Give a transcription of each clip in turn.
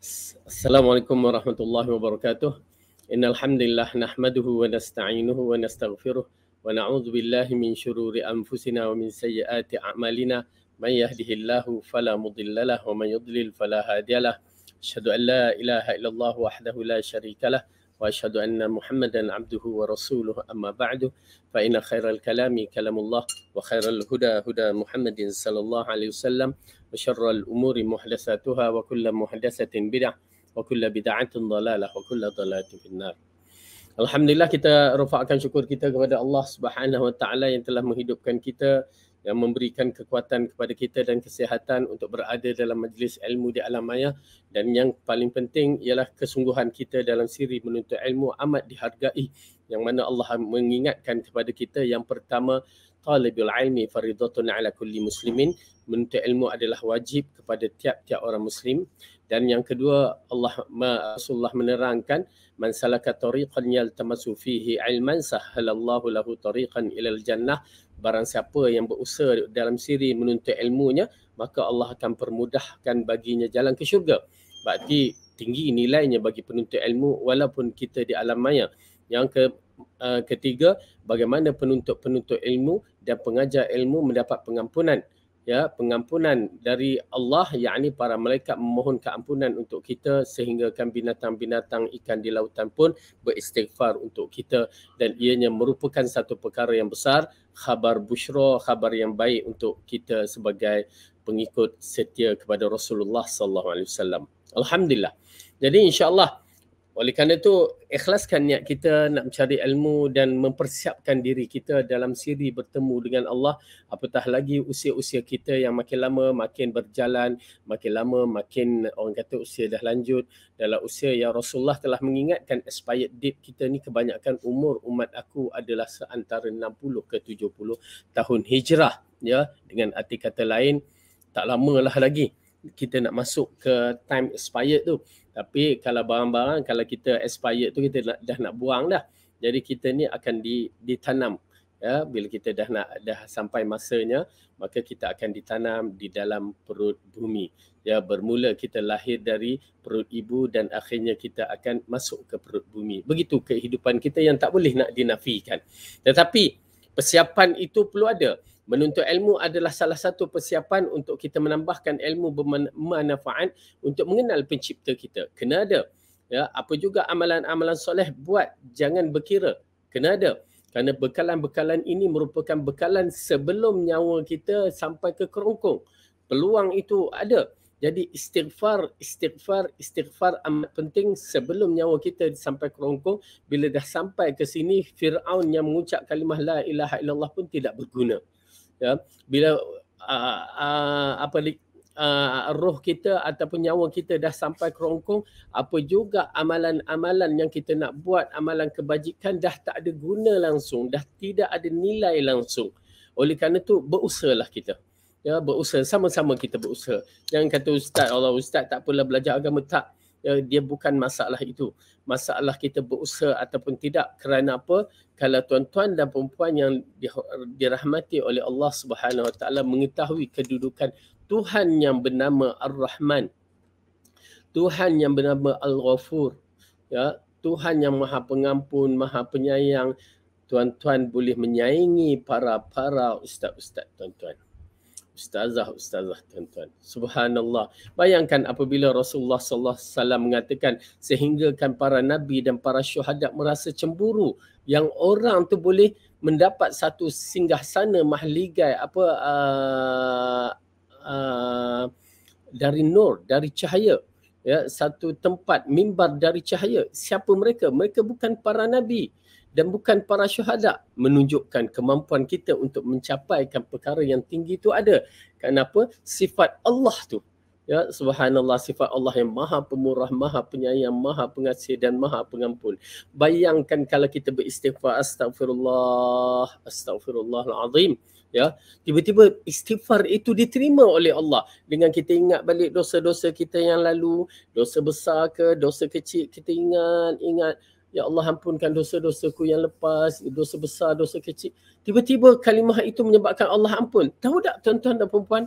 Assalamualaikum warahmatullahi wabarakatuh. Innal hamdalillah nahmaduhu wa nasta'inuhu wa nastaghfiruh wa na'udzu billahi min shururi anfusina wa min sayyiati a'malina man yahdihillahu fala mudilla lahu wa man yudlil fala hadiyalah. Asyhadu an la ilaha illallah wahdahu la syarikalah wa asyhadu anna Muhammadan 'abduhu wa rasuluh amma ba'du fa inna khairal kalami kalamullah wa khairal huda huda Muhammadin sallallahu alaihi wasallam وشر الأمور محدثاتها وكل bid'ah بدعة وكل بدعة ضلالة وكل ضلالة في النار Alhamdulillah kita rufakkan syukur kita kepada Allah Subhanahu Wa Taala yang telah menghidupkan kita yang memberikan kekuatan kepada kita dan kesihatan untuk berada dalam majlis ilmu di alam maya dan yang paling penting ialah kesungguhan kita dalam siri menuntut ilmu amat dihargai yang mana Allah mengingatkan kepada kita yang pertama talibul ilmi faridatun ala kulli muslimin menuntut ilmu adalah wajib kepada tiap-tiap orang muslim dan yang kedua Allah Rasulullah menerangkan man salaka tariqan yaltamasu fihi ilman sahalallahu lahu tariqan ilal jannah barang siapa yang berusaha dalam siri menuntut ilmunya maka Allah akan permudahkan baginya jalan ke syurga berarti tinggi nilainya bagi penuntut ilmu walaupun kita di alam maya yang ke, uh, ketiga bagaimana penuntut-penuntut ilmu dan pengajar ilmu mendapat pengampunan ya pengampunan dari Allah yakni para malaikat memohon keampunan untuk kita sehingga kan binatang-binatang ikan di lautan pun beristighfar untuk kita dan ianya merupakan satu perkara yang besar khabar busyra khabar yang baik untuk kita sebagai pengikut setia kepada Rasulullah sallallahu alaihi wasallam alhamdulillah jadi insyaallah oleh kerana itu, ikhlaskan niat kita nak mencari ilmu dan mempersiapkan diri kita dalam siri bertemu dengan Allah. Apatah lagi usia-usia kita yang makin lama makin berjalan, makin lama makin orang kata usia dah lanjut. Dalam usia yang Rasulullah telah mengingatkan expired date kita ni kebanyakan umur umat aku adalah seantara 60 ke 70 tahun hijrah. Ya, dengan arti kata lain, tak lamalah lagi kita nak masuk ke time expired tu. Tapi kalau barang-barang kalau kita expired tu kita nak, dah nak buang dah. Jadi kita ni akan di, ditanam ya bila kita dah nak dah sampai masanya maka kita akan ditanam di dalam perut bumi ya bermula kita lahir dari perut ibu dan akhirnya kita akan masuk ke perut bumi begitu kehidupan kita yang tak boleh nak dinafikan tetapi persiapan itu perlu ada Menuntut ilmu adalah salah satu persiapan untuk kita menambahkan ilmu bermanfaat untuk mengenal pencipta kita. Kena ada. Ya, apa juga amalan-amalan soleh buat, jangan berkira. Kena ada. Kerana bekalan-bekalan ini merupakan bekalan sebelum nyawa kita sampai ke kerongkong. Peluang itu ada. Jadi istighfar, istighfar, istighfar amat penting sebelum nyawa kita sampai kerongkong. Bila dah sampai ke sini, Fir'aun yang mengucap kalimah La ilaha illallah pun tidak berguna ya bila uh, uh, apa ah, uh, roh kita ataupun nyawa kita dah sampai kerongkong apa juga amalan-amalan yang kita nak buat amalan kebajikan dah tak ada guna langsung dah tidak ada nilai langsung oleh kerana tu berusahalah kita ya berusaha sama-sama kita berusaha jangan kata ustaz Allah ustaz tak pula belajar agama tak Eh, dia bukan masalah itu. Masalah kita berusaha ataupun tidak kerana apa? Kalau tuan-tuan dan perempuan yang dirahmati oleh Allah Subhanahu Wa Taala mengetahui kedudukan Tuhan yang bernama Ar-Rahman. Tuhan yang bernama Al-Ghafur. Ya, Tuhan yang Maha Pengampun, Maha Penyayang. Tuan-tuan boleh menyaingi para-para ustaz-ustaz tuan-tuan ustazah ustazah tuan-tuan subhanallah bayangkan apabila Rasulullah sallallahu alaihi wasallam mengatakan sehinggakan para nabi dan para syuhada merasa cemburu yang orang tu boleh mendapat satu singgah sana mahligai apa uh, uh, dari nur dari cahaya ya satu tempat mimbar dari cahaya siapa mereka mereka bukan para nabi dan bukan para syuhada menunjukkan kemampuan kita untuk mencapaikan perkara yang tinggi itu ada kenapa sifat Allah tu ya subhanallah sifat Allah yang maha pemurah maha penyayang maha pengasih dan maha pengampun bayangkan kalau kita beristighfar astagfirullah astagfirullah azim ya tiba-tiba istighfar itu diterima oleh Allah dengan kita ingat balik dosa-dosa kita yang lalu dosa besar ke dosa kecil kita ingat ingat Ya Allah ampunkan dosa dosa ku yang lepas, dosa besar, dosa kecil. Tiba-tiba kalimah itu menyebabkan Allah ampun. Tahu tak tuan-tuan dan perempuan?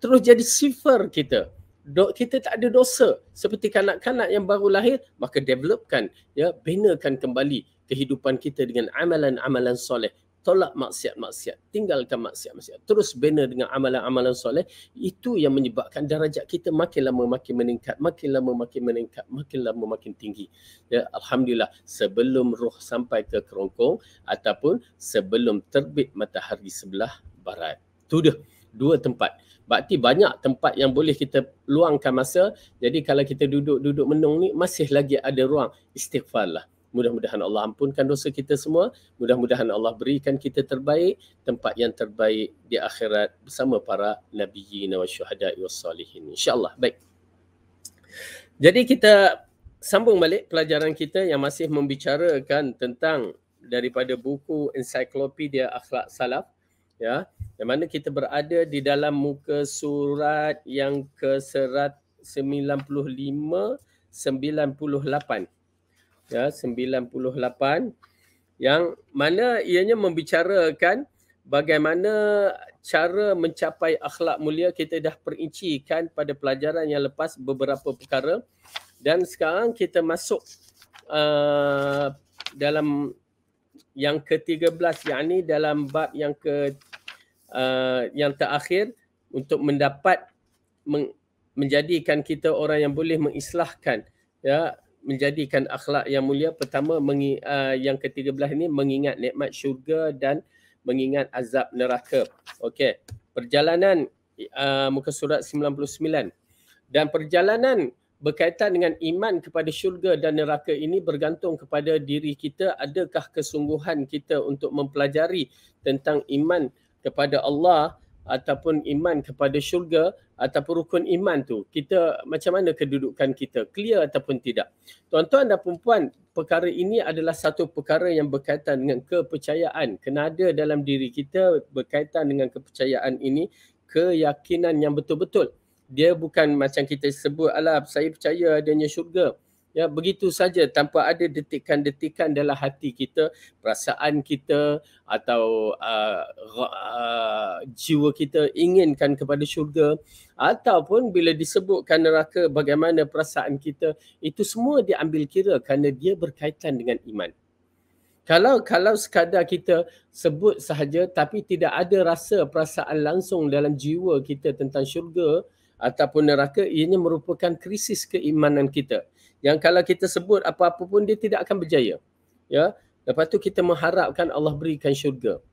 Terus jadi sifar kita. Do- kita tak ada dosa. Seperti kanak-kanak yang baru lahir, maka developkan, ya, binakan kembali kehidupan kita dengan amalan-amalan soleh tolak maksiat-maksiat, tinggalkan maksiat-maksiat, terus bina dengan amalan-amalan soleh, itu yang menyebabkan darajat kita makin lama makin meningkat, makin lama makin meningkat, makin lama makin tinggi. Ya, Alhamdulillah, sebelum ruh sampai ke kerongkong ataupun sebelum terbit matahari sebelah barat. Itu dia, dua tempat. Berarti banyak tempat yang boleh kita luangkan masa. Jadi kalau kita duduk-duduk menung ni, masih lagi ada ruang istighfar lah mudah-mudahan Allah ampunkan dosa kita semua mudah-mudahan Allah berikan kita terbaik tempat yang terbaik di akhirat bersama para nabiyyin wa syuhada wa salihin insyaallah baik jadi kita sambung balik pelajaran kita yang masih membicarakan tentang daripada buku ensiklopedia akhlak salaf ya yang mana kita berada di dalam muka surat yang ke 95 98 ya 98 yang mana ianya membicarakan bagaimana cara mencapai akhlak mulia kita dah perincikan pada pelajaran yang lepas beberapa perkara dan sekarang kita masuk uh, dalam yang ke-13 yakni dalam bab yang ke uh, yang terakhir untuk mendapat meng- menjadikan kita orang yang boleh mengislahkan ya menjadikan akhlak yang mulia pertama mengi, uh, yang ketiga belah ini mengingat nikmat syurga dan mengingat azab neraka. Okey. Perjalanan uh, muka surat 99. Dan perjalanan berkaitan dengan iman kepada syurga dan neraka ini bergantung kepada diri kita adakah kesungguhan kita untuk mempelajari tentang iman kepada Allah ataupun iman kepada syurga ataupun rukun iman tu kita macam mana kedudukan kita clear ataupun tidak tuan-tuan dan puan perkara ini adalah satu perkara yang berkaitan dengan kepercayaan kena ada dalam diri kita berkaitan dengan kepercayaan ini keyakinan yang betul-betul dia bukan macam kita sebut alah saya percaya adanya syurga ya begitu saja tanpa ada detikan-detikan dalam hati kita perasaan kita atau uh, uh, jiwa kita inginkan kepada syurga ataupun bila disebutkan neraka bagaimana perasaan kita itu semua diambil kira kerana dia berkaitan dengan iman kalau kalau sekadar kita sebut sahaja tapi tidak ada rasa perasaan langsung dalam jiwa kita tentang syurga ataupun neraka ianya merupakan krisis keimanan kita yang kalau kita sebut apa-apa pun dia tidak akan berjaya. Ya. Lepas tu kita mengharapkan Allah berikan syurga.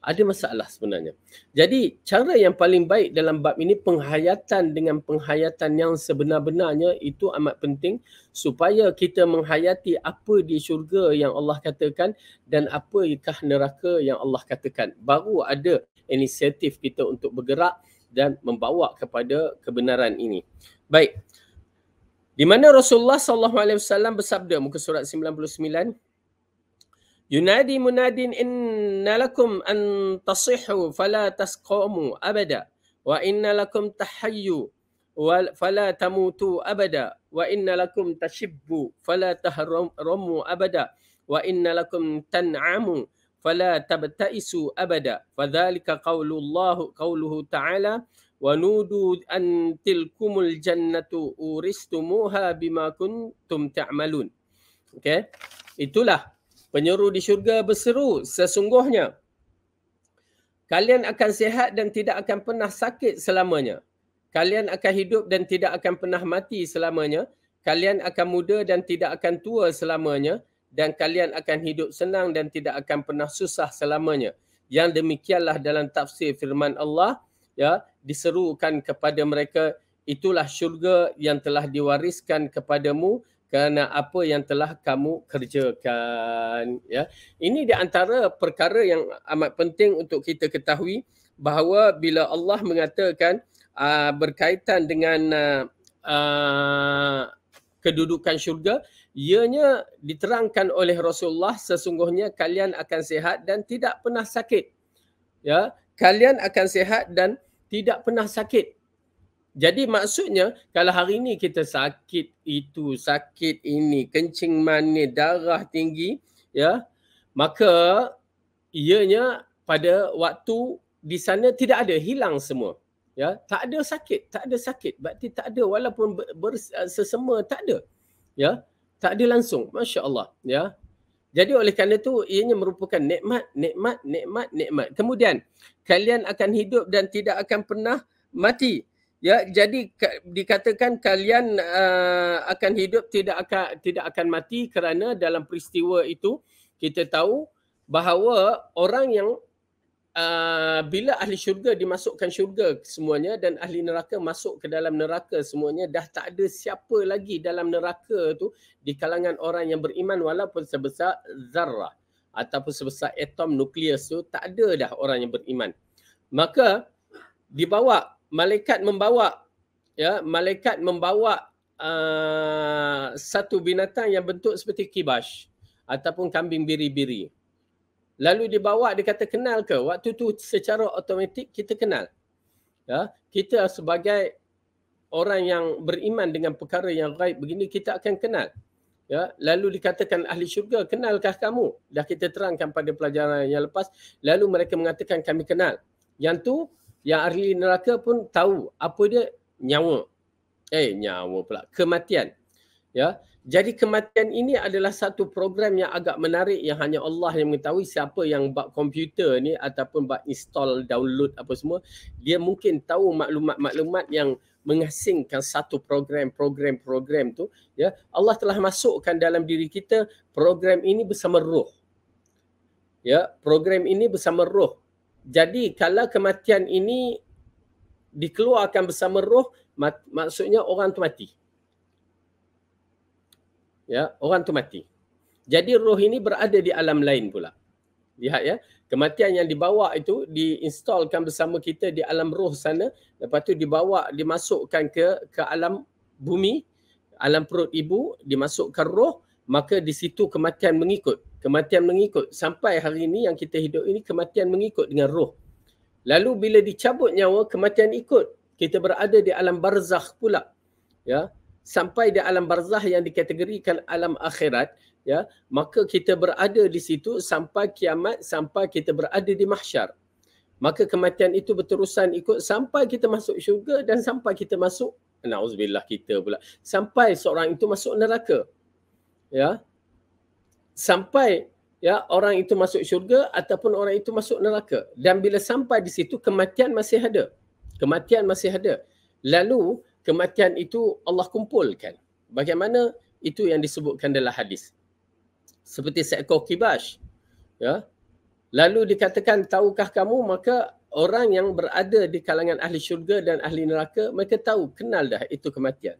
Ada masalah sebenarnya. Jadi cara yang paling baik dalam bab ini penghayatan dengan penghayatan yang sebenar-benarnya itu amat penting supaya kita menghayati apa di syurga yang Allah katakan dan apa ikah neraka yang Allah katakan. Baru ada inisiatif kita untuk bergerak dan membawa kepada kebenaran ini. Baik. Di mana Rasulullah sallallahu alaihi wasallam bersabda muka surat 99 Yunadi munadin innalakum an tasihu fala tasqamu abada wa innalakum tahayyu fala tamutu abada wa innalakum tashibbu fala tahramu abada wa innalakum tan'amu fala tabta'isu abada fadhalika qawlullah qawluhu ta'ala ونودوا أن تلكم الجنة أورستموها بما كنتم تعملون okay. Itulah penyeru di syurga berseru sesungguhnya Kalian akan sihat dan tidak akan pernah sakit selamanya Kalian akan hidup dan tidak akan pernah mati selamanya Kalian akan muda dan tidak akan tua selamanya Dan kalian akan hidup senang dan tidak akan pernah susah selamanya Yang demikianlah dalam tafsir firman Allah Ya, diserukan kepada mereka itulah syurga yang telah diwariskan kepadamu kerana apa yang telah kamu kerjakan ya ini di antara perkara yang amat penting untuk kita ketahui bahawa bila Allah mengatakan uh, berkaitan dengan uh, uh, kedudukan syurga ianya diterangkan oleh Rasulullah sesungguhnya kalian akan sihat dan tidak pernah sakit ya kalian akan sihat dan tidak pernah sakit. Jadi maksudnya kalau hari ini kita sakit itu, sakit ini, kencing manis, darah tinggi, ya, maka ianya pada waktu di sana tidak ada, hilang semua. Ya, tak ada sakit, tak ada sakit. Berarti tak ada walaupun bersesema tak ada. Ya, tak ada langsung. Masya-Allah, ya. Jadi oleh kerana itu ianya merupakan nikmat, nikmat, nikmat, nikmat. Kemudian kalian akan hidup dan tidak akan pernah mati. Ya, jadi dikatakan kalian uh, akan hidup tidak akan tidak akan mati kerana dalam peristiwa itu kita tahu bahawa orang yang Ah, bila ahli syurga dimasukkan syurga semuanya dan ahli neraka masuk ke dalam neraka semuanya dah tak ada siapa lagi dalam neraka tu di kalangan orang yang beriman walaupun sebesar zarah ataupun sebesar atom nuklear tu tak ada dah orang yang beriman maka dibawa malaikat membawa ya malaikat membawa uh, satu binatang yang bentuk seperti kibas ataupun kambing biri-biri lalu dia bawa dia kata kenal ke waktu tu secara automatik kita kenal ya kita sebagai orang yang beriman dengan perkara yang gaib begini kita akan kenal ya lalu dikatakan ahli syurga kenalkah kamu dah kita terangkan pada pelajaran yang lepas lalu mereka mengatakan kami kenal yang tu yang ahli neraka pun tahu apa dia nyawa eh nyawa pula kematian ya jadi kematian ini adalah satu program yang agak menarik yang hanya Allah yang mengetahui siapa yang buat komputer ni ataupun buat install, download apa semua. Dia mungkin tahu maklumat-maklumat yang mengasingkan satu program, program, program tu. Ya, Allah telah masukkan dalam diri kita program ini bersama roh. Ya, program ini bersama roh. Jadi kalau kematian ini dikeluarkan bersama roh, mak- maksudnya orang tu mati ya orang tu mati jadi roh ini berada di alam lain pula lihat ya kematian yang dibawa itu diinstalkan bersama kita di alam roh sana lepas tu dibawa dimasukkan ke ke alam bumi alam perut ibu dimasukkan roh maka di situ kematian mengikut kematian mengikut sampai hari ini yang kita hidup ini kematian mengikut dengan roh lalu bila dicabut nyawa kematian ikut kita berada di alam barzakh pula ya sampai di alam barzah yang dikategorikan alam akhirat ya maka kita berada di situ sampai kiamat sampai kita berada di mahsyar maka kematian itu berterusan ikut sampai kita masuk syurga dan sampai kita masuk naudzubillah kita pula sampai seorang itu masuk neraka ya sampai ya orang itu masuk syurga ataupun orang itu masuk neraka dan bila sampai di situ kematian masih ada kematian masih ada lalu kematian itu Allah kumpulkan. Bagaimana itu yang disebutkan dalam hadis. Seperti seekor kibas. Ya. Lalu dikatakan, tahukah kamu maka orang yang berada di kalangan ahli syurga dan ahli neraka, mereka tahu, kenal dah itu kematian.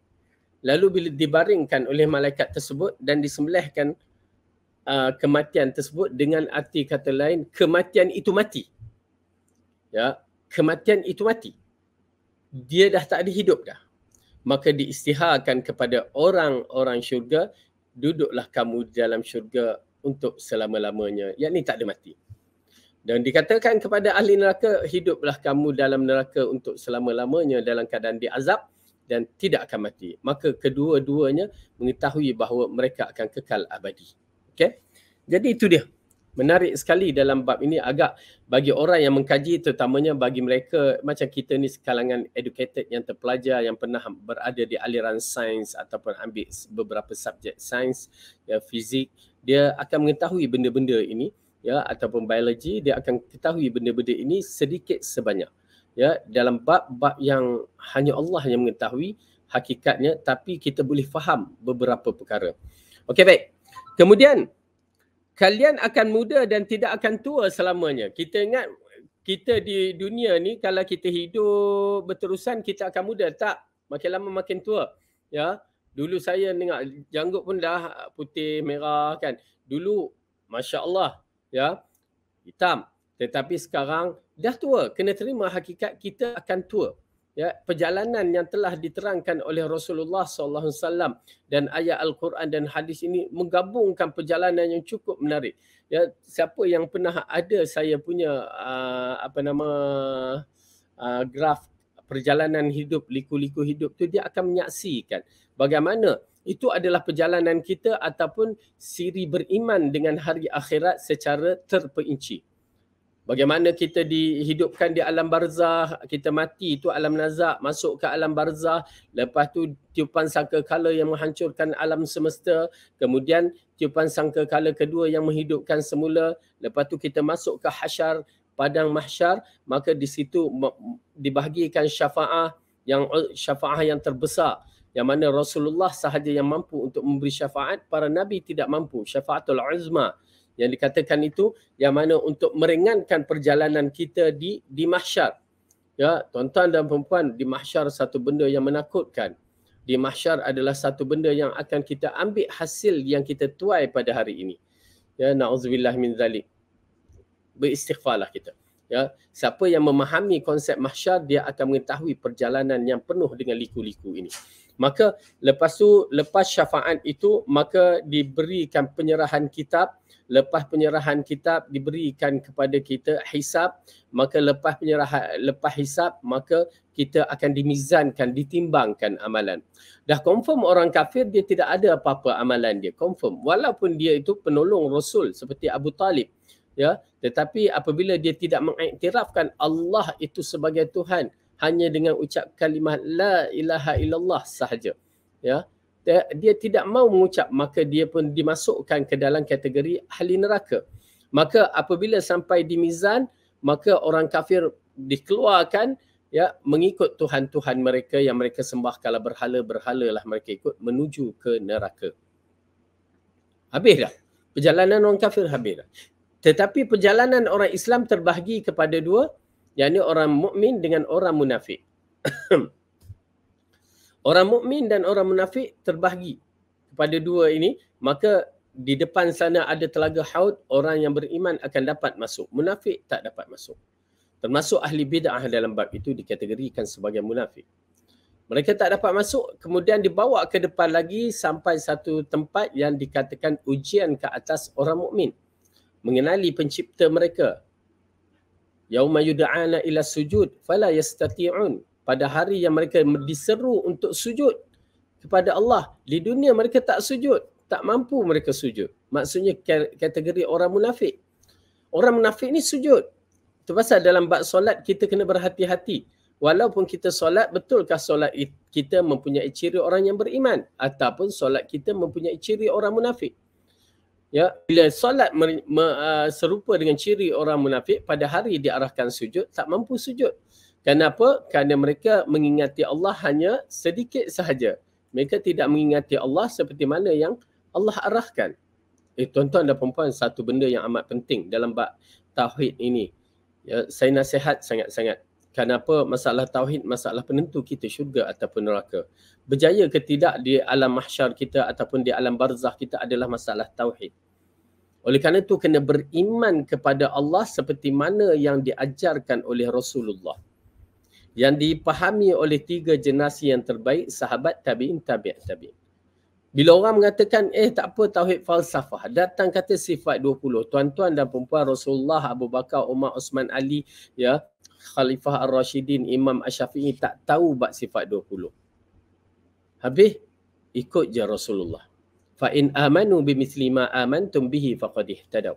Lalu bila dibaringkan oleh malaikat tersebut dan disembelihkan uh, kematian tersebut dengan arti kata lain, kematian itu mati. Ya, kematian itu mati. Dia dah tak ada hidup dah maka diistiharkan kepada orang-orang syurga duduklah kamu dalam syurga untuk selama-lamanya yakni tak ada mati dan dikatakan kepada ahli neraka hiduplah kamu dalam neraka untuk selama-lamanya dalam keadaan diazab dan tidak akan mati maka kedua-duanya mengetahui bahawa mereka akan kekal abadi okey jadi itu dia menarik sekali dalam bab ini agak bagi orang yang mengkaji terutamanya bagi mereka macam kita ni sekalangan educated yang terpelajar yang pernah berada di aliran sains ataupun ambil beberapa subjek sains ya fizik dia akan mengetahui benda-benda ini ya ataupun biologi dia akan ketahui benda-benda ini sedikit sebanyak ya dalam bab-bab yang hanya Allah yang mengetahui hakikatnya tapi kita boleh faham beberapa perkara okey baik kemudian kalian akan muda dan tidak akan tua selamanya. Kita ingat kita di dunia ni kalau kita hidup berterusan kita akan muda tak makin lama makin tua ya dulu saya dengar janggut pun dah putih merah kan dulu masya-Allah ya hitam tetapi sekarang dah tua kena terima hakikat kita akan tua ya perjalanan yang telah diterangkan oleh Rasulullah sallallahu alaihi wasallam dan ayat al-Quran dan hadis ini menggabungkan perjalanan yang cukup menarik ya siapa yang pernah ada saya punya uh, apa nama uh, graf perjalanan hidup liku-liku hidup tu dia akan menyaksikan bagaimana itu adalah perjalanan kita ataupun siri beriman dengan hari akhirat secara terperinci bagaimana kita dihidupkan di alam barzah, kita mati itu alam nazak, masuk ke alam barzah, lepas tu tiupan sangka kala yang menghancurkan alam semesta, kemudian tiupan sangka kala kedua yang menghidupkan semula, lepas tu kita masuk ke hasyar, padang mahsyar, maka di situ dibahagikan syafaah yang syafaah yang terbesar yang mana Rasulullah sahaja yang mampu untuk memberi syafaat, para Nabi tidak mampu. Syafaatul Uzma yang dikatakan itu yang mana untuk meringankan perjalanan kita di di mahsyar. Ya, tuan-tuan dan puan-puan, di mahsyar satu benda yang menakutkan. Di mahsyar adalah satu benda yang akan kita ambil hasil yang kita tuai pada hari ini. Ya, nauzubillah min zalik. Beristighfarlah kita. Ya, siapa yang memahami konsep mahsyar, dia akan mengetahui perjalanan yang penuh dengan liku-liku ini maka lepas tu lepas syafaat itu maka diberikan penyerahan kitab lepas penyerahan kitab diberikan kepada kita hisab maka lepas penyerahan lepas hisab maka kita akan dimizankan ditimbangkan amalan dah confirm orang kafir dia tidak ada apa-apa amalan dia confirm walaupun dia itu penolong rasul seperti Abu Talib ya tetapi apabila dia tidak mengiktirafkan Allah itu sebagai Tuhan hanya dengan ucap kalimah la ilaha illallah sahaja ya dia, dia tidak mau mengucap maka dia pun dimasukkan ke dalam kategori ahli neraka maka apabila sampai di mizan maka orang kafir dikeluarkan ya mengikut tuhan-tuhan mereka yang mereka sembah kala berhala-berhala lah mereka ikut menuju ke neraka habis dah perjalanan orang kafir habis dah tetapi perjalanan orang Islam terbahagi kepada dua yakni orang mukmin dengan orang munafik. orang mukmin dan orang munafik terbahagi kepada dua ini, maka di depan sana ada telaga haud, orang yang beriman akan dapat masuk. Munafik tak dapat masuk. Termasuk ahli bid'ah dalam bab itu dikategorikan sebagai munafik. Mereka tak dapat masuk, kemudian dibawa ke depan lagi sampai satu tempat yang dikatakan ujian ke atas orang mukmin mengenali pencipta mereka, yauma yud'ana ila sujud fala yastati'un pada hari yang mereka diseru untuk sujud kepada Allah di dunia mereka tak sujud tak mampu mereka sujud maksudnya kategori orang munafik orang munafik ni sujud itu pasal dalam bab solat kita kena berhati-hati walaupun kita solat betulkah solat kita mempunyai ciri orang yang beriman ataupun solat kita mempunyai ciri orang munafik ya bila solat mer- me- uh, ah, serupa dengan ciri orang munafik pada hari diarahkan sujud tak mampu sujud kenapa kerana mereka mengingati Allah hanya sedikit sahaja mereka tidak mengingati Allah seperti mana yang Allah arahkan eh tuan-tuan dan puan satu benda yang amat penting dalam bab tauhid ini ya saya nasihat sangat-sangat kenapa masalah tauhid masalah penentu kita syurga ataupun neraka berjaya ke tidak di alam mahsyar kita ataupun di alam barzah kita adalah masalah tauhid oleh kerana itu kena beriman kepada Allah seperti mana yang diajarkan oleh Rasulullah yang dipahami oleh tiga generasi yang terbaik sahabat tabi'in tabi' tabi'in bila orang mengatakan, eh tak apa tauhid falsafah. Datang kata sifat 20. Tuan-tuan dan perempuan Rasulullah, Abu Bakar, Umar, Osman, Ali, ya, Khalifah Ar-Rashidin Imam Ash-Shafi'i tak tahu bab sifat 20. Habis ikut je Rasulullah. Fa in amanu bi misli ma amantum bihi faqad ihtadaw.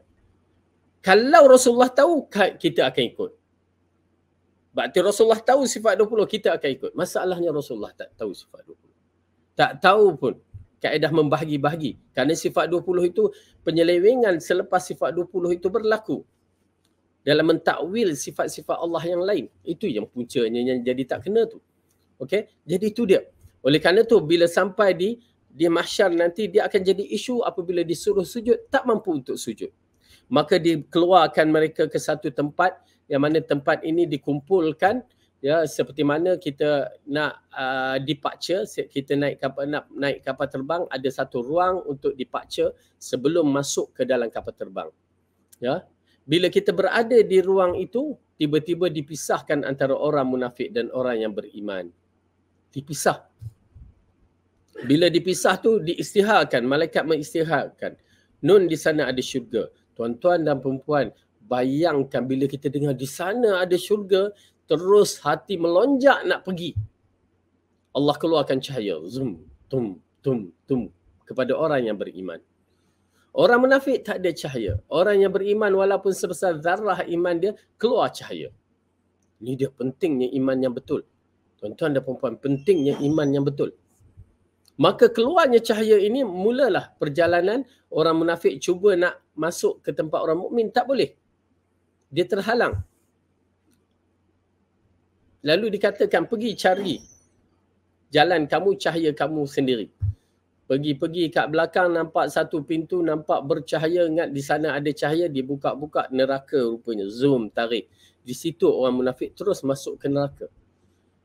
Kalau Rasulullah tahu kita akan ikut. Berarti Rasulullah tahu sifat 20 kita akan ikut. Masalahnya Rasulullah tak tahu sifat 20. Tak tahu pun kaedah membahagi-bahagi. Karena sifat 20 itu penyelewengan selepas sifat 20 itu berlaku dalam mentakwil sifat-sifat Allah yang lain. Itu yang puncanya yang jadi tak kena tu. Okey? Jadi itu dia. Oleh kerana tu bila sampai di di mahsyar nanti dia akan jadi isu apabila disuruh sujud tak mampu untuk sujud. Maka dikeluarkan mereka ke satu tempat yang mana tempat ini dikumpulkan ya seperti mana kita nak uh, departure kita naik kapal nak naik kapal terbang ada satu ruang untuk departure sebelum masuk ke dalam kapal terbang ya bila kita berada di ruang itu tiba-tiba dipisahkan antara orang munafik dan orang yang beriman dipisah bila dipisah tu diistiharkan malaikat mengistiharkan nun di sana ada syurga tuan-tuan dan perempuan bayangkan bila kita dengar di sana ada syurga terus hati melonjak nak pergi Allah keluarkan cahaya zum tum tum tum kepada orang yang beriman Orang munafik tak ada cahaya. Orang yang beriman walaupun sebesar zarah iman dia, keluar cahaya. Ini dia pentingnya iman yang betul. Tuan-tuan dan perempuan, pentingnya iman yang betul. Maka keluarnya cahaya ini mulalah perjalanan orang munafik cuba nak masuk ke tempat orang mukmin tak boleh. Dia terhalang. Lalu dikatakan pergi cari jalan kamu cahaya kamu sendiri. Pergi-pergi kat belakang nampak satu pintu nampak bercahaya ingat di sana ada cahaya dibuka-buka neraka rupanya zoom tarik. Di situ orang munafik terus masuk ke neraka.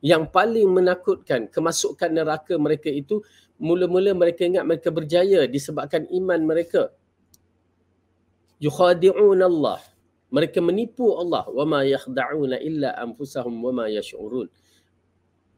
Yang paling menakutkan kemasukan neraka mereka itu mula-mula mereka ingat mereka berjaya disebabkan iman mereka. Yukhadi'un Allah. Mereka menipu Allah. Wama yakhda'una illa anfusahum wama yash'urun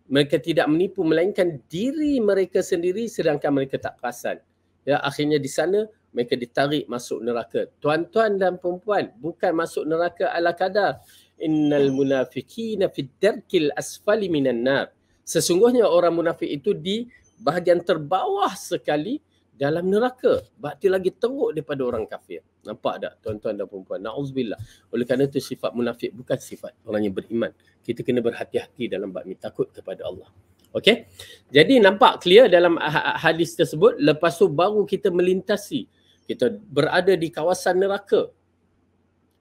mereka tidak menipu melainkan diri mereka sendiri sedangkan mereka tak perasan. Ya akhirnya di sana mereka ditarik masuk neraka. Tuan-tuan dan puan-puan, bukan masuk neraka ala kadar. Innal munafiqina fid darkil asfali minan nar. Sesungguhnya orang munafik itu di bahagian terbawah sekali dalam neraka. Bakti lagi teruk daripada orang kafir. Nampak tak tuan-tuan dan perempuan? Na'uzubillah. Oleh kerana itu sifat munafik bukan sifat orang yang beriman. Kita kena berhati-hati dalam bakmi takut kepada Allah. Okey. Jadi nampak clear dalam ha-, ha-, hadis tersebut. Lepas tu baru kita melintasi. Kita berada di kawasan neraka.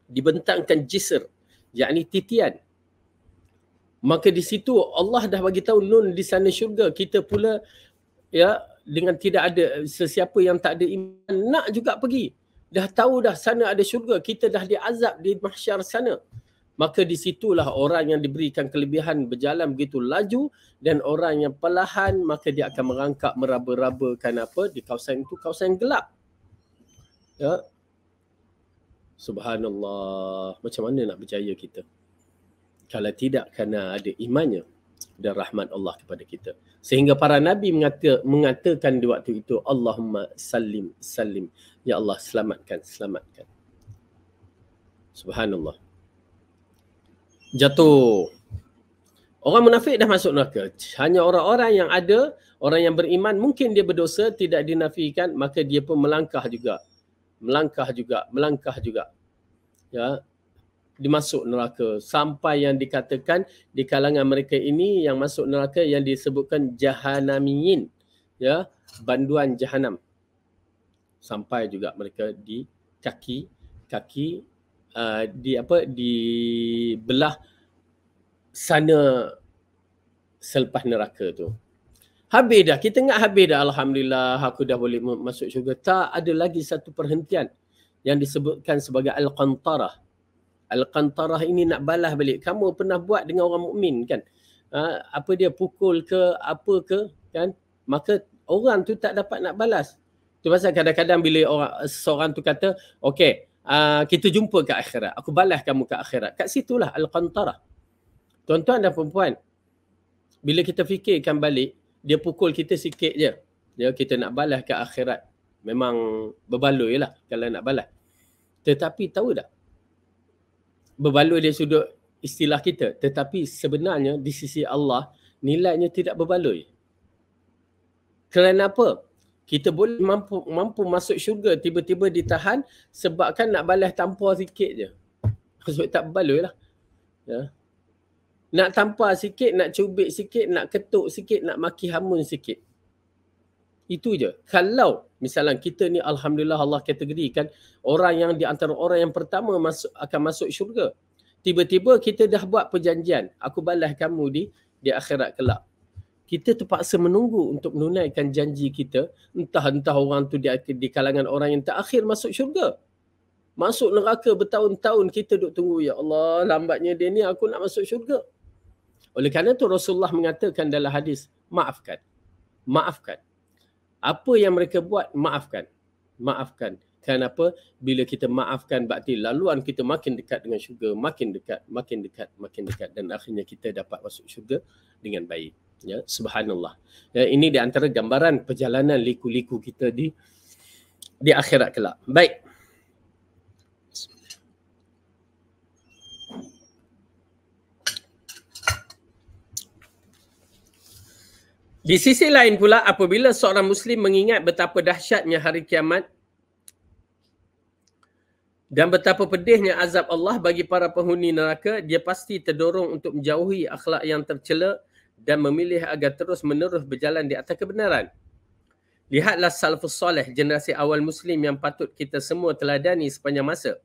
Dibentangkan jisr. Yakni titian. Maka di situ Allah dah bagi tahu nun di sana syurga. Kita pula ya dengan tidak ada sesiapa yang tak ada iman nak juga pergi dah tahu dah sana ada syurga kita dah diazab di mahsyar sana maka di situlah orang yang diberikan kelebihan berjalan begitu laju dan orang yang perlahan maka dia akan merangkak meraba-rabakan apa di kawasan itu kawasan gelap ya subhanallah macam mana nak berjaya kita kalau tidak kerana ada imannya dan rahmat Allah kepada kita. Sehingga para nabi mengata, mengatakan di waktu itu Allahumma salim salim ya Allah selamatkan selamatkan. Subhanallah. Jatuh. Orang munafik dah masuk neraka. Hanya orang-orang yang ada, orang yang beriman mungkin dia berdosa tidak dinafikan maka dia pun melangkah juga. Melangkah juga, melangkah juga. Ya, dimasuk neraka sampai yang dikatakan di kalangan mereka ini yang masuk neraka yang disebutkan jahanamiyin ya banduan jahanam sampai juga mereka di kaki kaki uh, di apa di belah sana selepas neraka tu habis dah kita ingat habis dah alhamdulillah aku dah boleh masuk syurga tak ada lagi satu perhentian yang disebutkan sebagai al-qantarah Al-Qantarah ini nak balas balik. Kamu pernah buat dengan orang mukmin kan? Ha, apa dia pukul ke apa ke kan? Maka orang tu tak dapat nak balas. Tu pasal kadang-kadang bila orang seorang tu kata, okey, uh, kita jumpa ke akhirat. Aku balas kamu ke akhirat. Kat situlah Al-Qantarah. Tuan-tuan dan perempuan, bila kita fikirkan balik, dia pukul kita sikit je. Ya, kita nak balas ke akhirat. Memang berbaloi lah kalau nak balas. Tetapi tahu tak? berbaloi dari sudut istilah kita tetapi sebenarnya di sisi Allah nilainya tidak berbaloi kerana apa kita boleh mampu mampu masuk syurga tiba-tiba ditahan sebabkan nak balas tampar sikit je maksud tak berbaloi lah ya nak tampar sikit nak cubik sikit nak ketuk sikit nak maki hamun sikit itu je. Kalau misalnya kita ni Alhamdulillah Allah kategorikan orang yang di antara orang yang pertama masuk, akan masuk syurga. Tiba-tiba kita dah buat perjanjian. Aku balas kamu di di akhirat kelak. Kita terpaksa menunggu untuk menunaikan janji kita. Entah-entah orang tu di, di kalangan orang yang tak akhir masuk syurga. Masuk neraka bertahun-tahun kita duduk tunggu. Ya Allah lambatnya dia ni aku nak masuk syurga. Oleh kerana tu Rasulullah mengatakan dalam hadis. Maafkan. Maafkan apa yang mereka buat maafkan maafkan kenapa bila kita maafkan bakti laluan kita makin dekat dengan syurga makin dekat makin dekat makin dekat dan akhirnya kita dapat masuk syurga dengan baik ya subhanallah ya ini di antara gambaran perjalanan liku-liku kita di di akhirat kelak baik Di sisi lain pula apabila seorang muslim mengingat betapa dahsyatnya hari kiamat dan betapa pedihnya azab Allah bagi para penghuni neraka, dia pasti terdorong untuk menjauhi akhlak yang tercela dan memilih agar terus menerus berjalan di atas kebenaran. Lihatlah salafus soleh, generasi awal muslim yang patut kita semua teladani sepanjang masa.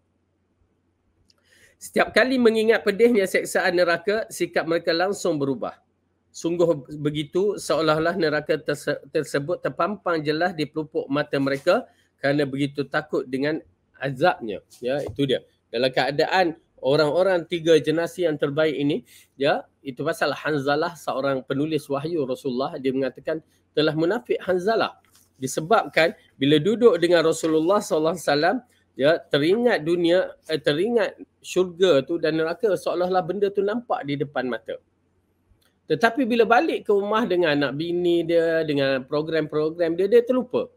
Setiap kali mengingat pedihnya seksaan neraka, sikap mereka langsung berubah. Sungguh begitu seolah-olah neraka terse- tersebut terpampang jelas di pelupuk mata mereka kerana begitu takut dengan azabnya. Ya, itu dia. Dalam keadaan orang-orang tiga generasi yang terbaik ini, ya, itu pasal Hanzalah seorang penulis wahyu Rasulullah dia mengatakan telah munafik Hanzalah disebabkan bila duduk dengan Rasulullah sallallahu alaihi wasallam ya teringat dunia eh, teringat syurga tu dan neraka seolah-olah benda tu nampak di depan mata tetapi bila balik ke rumah dengan anak bini dia, dengan program-program dia, dia terlupa.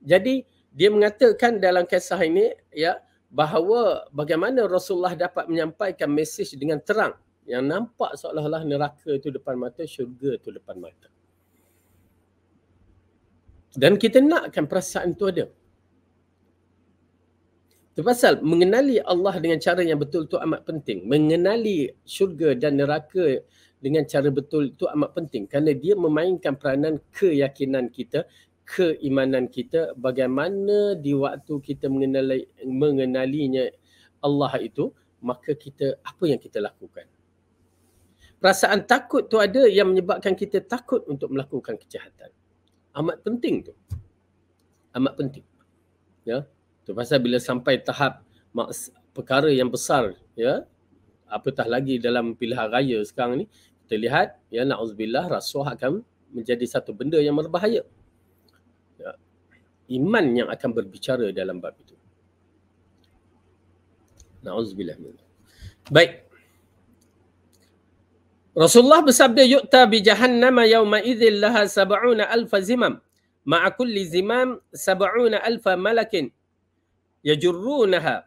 Jadi dia mengatakan dalam kisah ini ya bahawa bagaimana Rasulullah dapat menyampaikan mesej dengan terang yang nampak seolah-olah neraka itu depan mata, syurga itu depan mata. Dan kita nakkan perasaan itu ada. Terpasal mengenali Allah dengan cara yang betul itu amat penting. Mengenali syurga dan neraka dengan cara betul itu amat penting kerana dia memainkan peranan keyakinan kita keimanan kita bagaimana di waktu kita mengenali mengenalinya Allah itu maka kita apa yang kita lakukan perasaan takut tu ada yang menyebabkan kita takut untuk melakukan kejahatan amat penting tu amat penting ya tu pasal bila sampai tahap perkara yang besar ya apatah lagi dalam pilihan raya sekarang ni kita lihat ya naudzubillah rasuah akan menjadi satu benda yang berbahaya ya, iman yang akan berbicara dalam bab itu naudzubillah baik Rasulullah bersabda yu'ta bi jahannama yawma idzil laha sab'una alf zimam ma'a kulli zimam sab'una alf malakin yajurrunaha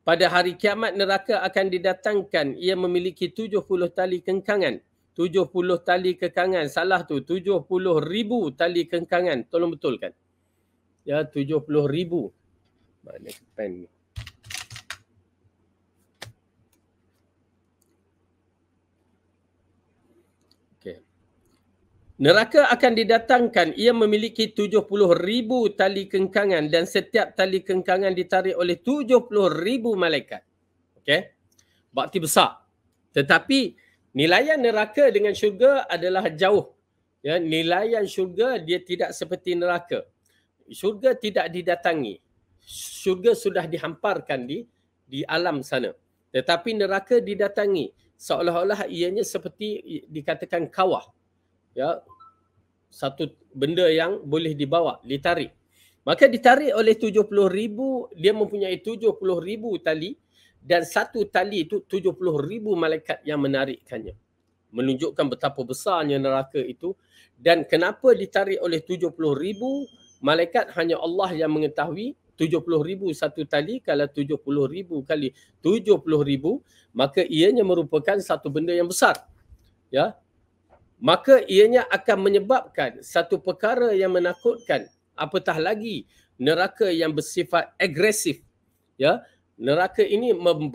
pada hari kiamat neraka akan didatangkan ia memiliki 70 tali kengkangan. 70 tali kengkangan. Salah tu 70 ribu tali kengkangan. Tolong betulkan. Ya 70 ribu. Mana pen ni? Neraka akan didatangkan ia memiliki 70 ribu tali kengkangan dan setiap tali kengkangan ditarik oleh 70 ribu malaikat. Okey, Bakti besar. Tetapi nilaian neraka dengan syurga adalah jauh. Ya, nilaian syurga dia tidak seperti neraka. Syurga tidak didatangi. Syurga sudah dihamparkan di di alam sana. Tetapi neraka didatangi seolah-olah ianya seperti dikatakan kawah ya satu benda yang boleh dibawa ditarik maka ditarik oleh 70000 dia mempunyai 70000 tali dan satu tali itu 70000 malaikat yang menarikkannya menunjukkan betapa besarnya neraka itu dan kenapa ditarik oleh 70000 malaikat hanya Allah yang mengetahui 70000 satu tali kalau 70000 kali 70000 maka ianya merupakan satu benda yang besar ya maka ianya akan menyebabkan satu perkara yang menakutkan apatah lagi neraka yang bersifat agresif ya neraka ini mem,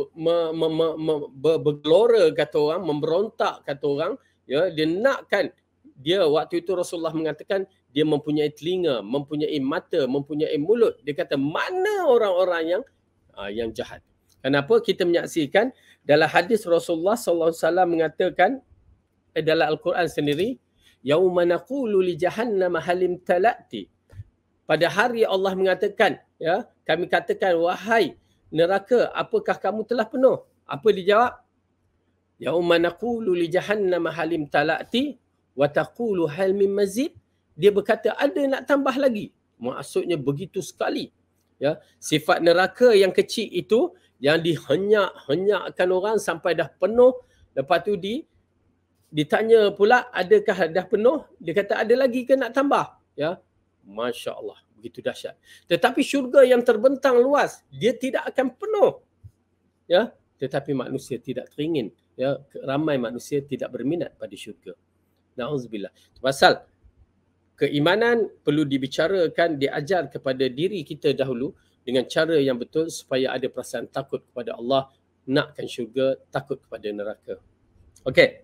bergelora kata orang memberontak kata orang ya dia nakkan dia waktu itu Rasulullah mengatakan dia mempunyai telinga mempunyai mata mempunyai mulut dia kata mana orang-orang yang uh, yang jahat kenapa kita menyaksikan dalam hadis Rasulullah saw mengatakan Eh, dalam Al-Quran sendiri yauma naqulu li jahannam halim talati pada hari Allah mengatakan ya kami katakan wahai neraka apakah kamu telah penuh apa dijawab yauma naqulu li jahannam halim talati wa taqulu hal min mazid dia berkata ada nak tambah lagi maksudnya begitu sekali ya sifat neraka yang kecil itu yang dihenyak-henyakkan orang sampai dah penuh lepas tu di ditanya pula adakah dah penuh dia kata ada lagi ke nak tambah ya masya Allah begitu dahsyat tetapi syurga yang terbentang luas dia tidak akan penuh ya tetapi manusia tidak teringin ya ramai manusia tidak berminat pada syurga naudzubillah pasal keimanan perlu dibicarakan diajar kepada diri kita dahulu dengan cara yang betul supaya ada perasaan takut kepada Allah nakkan syurga takut kepada neraka okey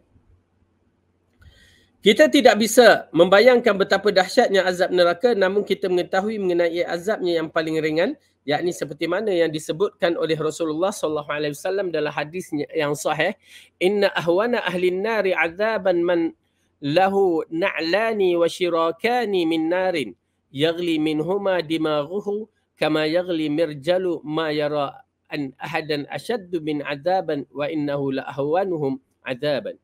kita tidak bisa membayangkan betapa dahsyatnya azab neraka namun kita mengetahui mengenai azabnya yang paling ringan yakni seperti mana yang disebutkan oleh Rasulullah sallallahu alaihi wasallam dalam hadis yang sahih inna ahwana ahli nari azaban man lahu na'lani wa shirakani min narin yaghli huma dimaghuhu kama yaghli mirjalu ma yara an ahadan ashaddu min azaban wa innahu la ahwanuhum azaban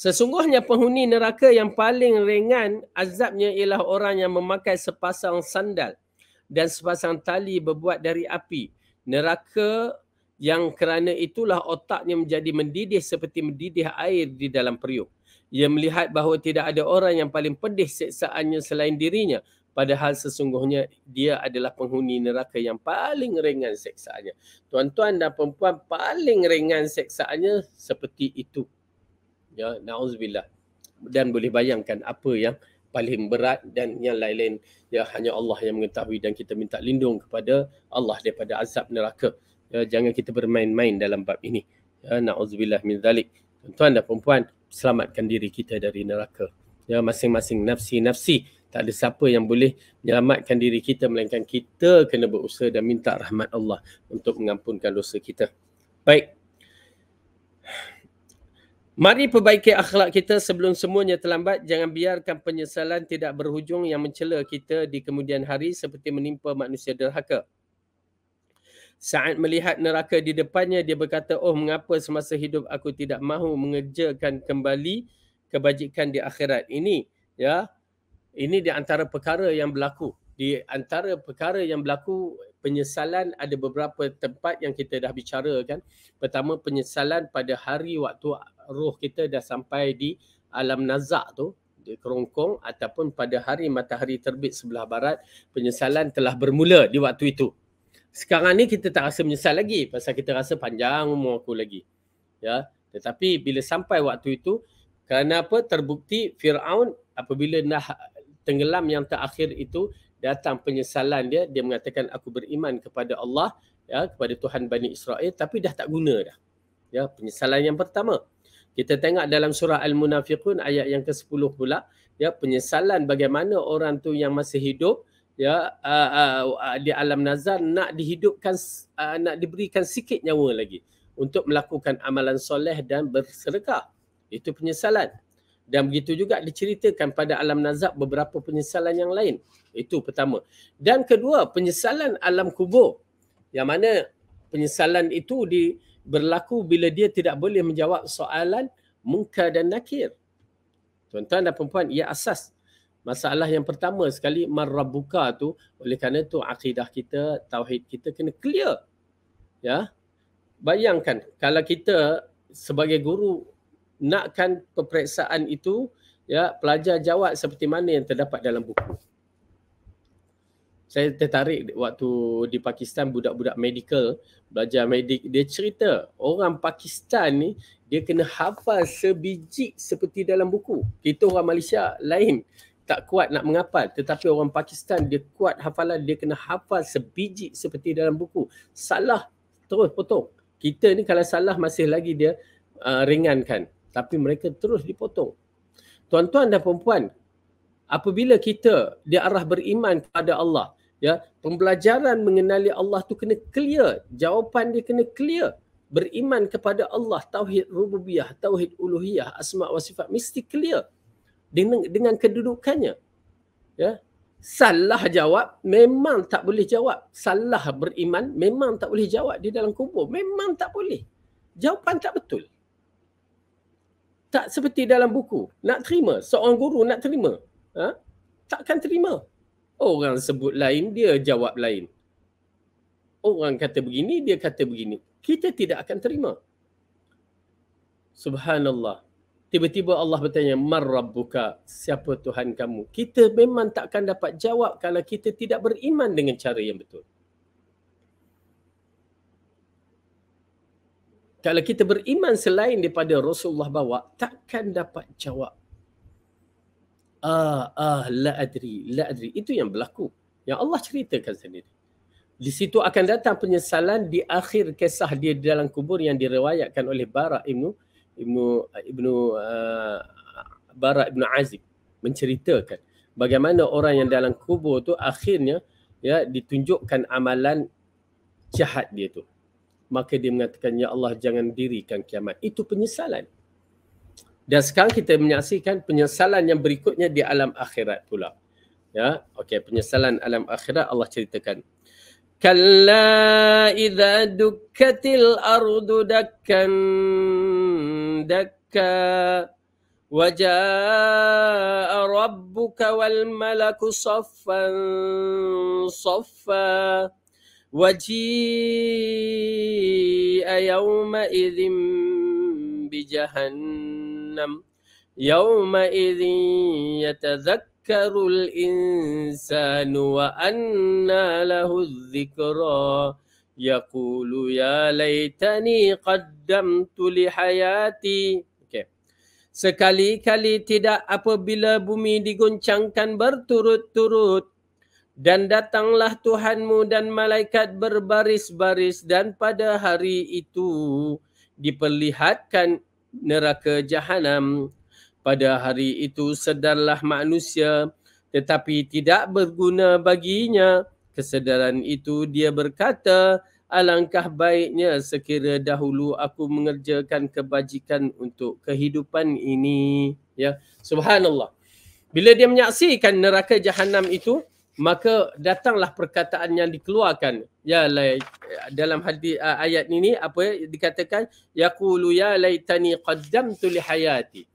Sesungguhnya penghuni neraka yang paling ringan azabnya ialah orang yang memakai sepasang sandal dan sepasang tali berbuat dari api. Neraka yang kerana itulah otaknya menjadi mendidih seperti mendidih air di dalam periuk. Ia melihat bahawa tidak ada orang yang paling pedih seksaannya selain dirinya. Padahal sesungguhnya dia adalah penghuni neraka yang paling ringan seksaannya. Tuan-tuan dan perempuan paling ringan seksaannya seperti itu ya naudzubillah dan boleh bayangkan apa yang paling berat dan yang lain-lain ya hanya Allah yang mengetahui dan kita minta lindung kepada Allah daripada azab neraka ya jangan kita bermain-main dalam bab ini ya naudzubillah min zalik tuan dan puan selamatkan diri kita dari neraka ya masing-masing nafsi-nafsi tak ada siapa yang boleh menyelamatkan diri kita melainkan kita kena berusaha dan minta rahmat Allah untuk mengampunkan dosa kita baik Mari perbaiki akhlak kita sebelum semuanya terlambat. Jangan biarkan penyesalan tidak berhujung yang mencela kita di kemudian hari seperti menimpa manusia derhaka. Saat melihat neraka di depannya, dia berkata, Oh, mengapa semasa hidup aku tidak mahu mengerjakan kembali kebajikan di akhirat ini? Ya, Ini di antara perkara yang berlaku. Di antara perkara yang berlaku, penyesalan ada beberapa tempat yang kita dah bicarakan. Pertama, penyesalan pada hari waktu roh kita dah sampai di alam nazak tu di kerongkong ataupun pada hari matahari terbit sebelah barat penyesalan telah bermula di waktu itu sekarang ni kita tak rasa menyesal lagi pasal kita rasa panjang umur aku lagi ya tetapi bila sampai waktu itu kenapa terbukti Firaun apabila dah tenggelam yang terakhir itu datang penyesalan dia dia mengatakan aku beriman kepada Allah ya kepada Tuhan Bani Israel tapi dah tak guna dah ya penyesalan yang pertama kita tengok dalam surah Al-Munafiqun ayat yang ke-10 pula, ya penyesalan bagaimana orang tu yang masih hidup ya uh, uh, di alam nazar nak dihidupkan uh, nak diberikan sikit nyawa lagi untuk melakukan amalan soleh dan bersedekah. Itu penyesalan. Dan begitu juga diceritakan pada alam nazab beberapa penyesalan yang lain. Itu pertama. Dan kedua, penyesalan alam kubur. Yang mana penyesalan itu di, berlaku bila dia tidak boleh menjawab soalan mungkar dan nakir. Tuan-tuan dan perempuan, ia asas. Masalah yang pertama sekali, marrabuka tu, oleh kerana tu akidah kita, tauhid kita kena clear. Ya, Bayangkan kalau kita sebagai guru nakkan peperiksaan itu, ya pelajar jawab seperti mana yang terdapat dalam buku saya tertarik waktu di Pakistan budak-budak medical belajar medik dia cerita orang Pakistan ni dia kena hafal sebiji seperti dalam buku. Kita orang Malaysia lain tak kuat nak mengapal tetapi orang Pakistan dia kuat hafalan dia kena hafal sebiji seperti dalam buku. Salah terus potong. Kita ni kalau salah masih lagi dia uh, ringankan tapi mereka terus dipotong. Tuan-tuan dan puan-puan Apabila kita diarah beriman kepada Allah, ya pembelajaran mengenali Allah tu kena clear jawapan dia kena clear beriman kepada Allah tauhid rububiyah tauhid uluhiyah asma wa sifat mesti clear dengan dengan kedudukannya ya salah jawab memang tak boleh jawab salah beriman memang tak boleh jawab di dalam kubur memang tak boleh jawapan tak betul tak seperti dalam buku nak terima seorang guru nak terima ha? takkan terima Orang sebut lain, dia jawab lain. Orang kata begini, dia kata begini. Kita tidak akan terima. Subhanallah. Tiba-tiba Allah bertanya, Marrabbuka, siapa Tuhan kamu? Kita memang takkan dapat jawab kalau kita tidak beriman dengan cara yang betul. Kalau kita beriman selain daripada Rasulullah bawa, takkan dapat jawab ah ah la adri la adri itu yang berlaku yang Allah ceritakan sendiri di situ akan datang penyesalan di akhir kisah dia di dalam kubur yang diriwayatkan oleh Bara ibnu ibnu ibnu uh, Bara ibnu Azib menceritakan bagaimana orang yang dalam kubur tu akhirnya ya ditunjukkan amalan jahat dia tu maka dia mengatakan ya Allah jangan dirikan kiamat itu penyesalan dan sekarang kita menyaksikan penyesalan yang berikutnya di alam akhirat pula. Ya, okey penyesalan alam akhirat Allah ceritakan. Kalla idza dukkatil ardu dakkan dakka وَجَاءَ رَبُّكَ وَالْمَلَكُ صَفًّا صَفًّا وَجِيءَ يَوْمَئِذٍ بِجَهَنَّمَ جهنم يومئذ يتذكر الإنسان وأنى له الذكرى يقول يا ليتني hayati. Okay. Sekali-kali tidak apabila bumi diguncangkan berturut-turut dan datanglah Tuhanmu dan malaikat berbaris-baris dan pada hari itu diperlihatkan neraka jahanam. Pada hari itu sedarlah manusia tetapi tidak berguna baginya. Kesedaran itu dia berkata, alangkah baiknya sekira dahulu aku mengerjakan kebajikan untuk kehidupan ini. Ya, Subhanallah. Bila dia menyaksikan neraka jahanam itu, maka datanglah perkataan yang dikeluarkan ya dalam hadis uh, ayat ini apa ya dikatakan yaqulu ya laitani qaddamtu li hayati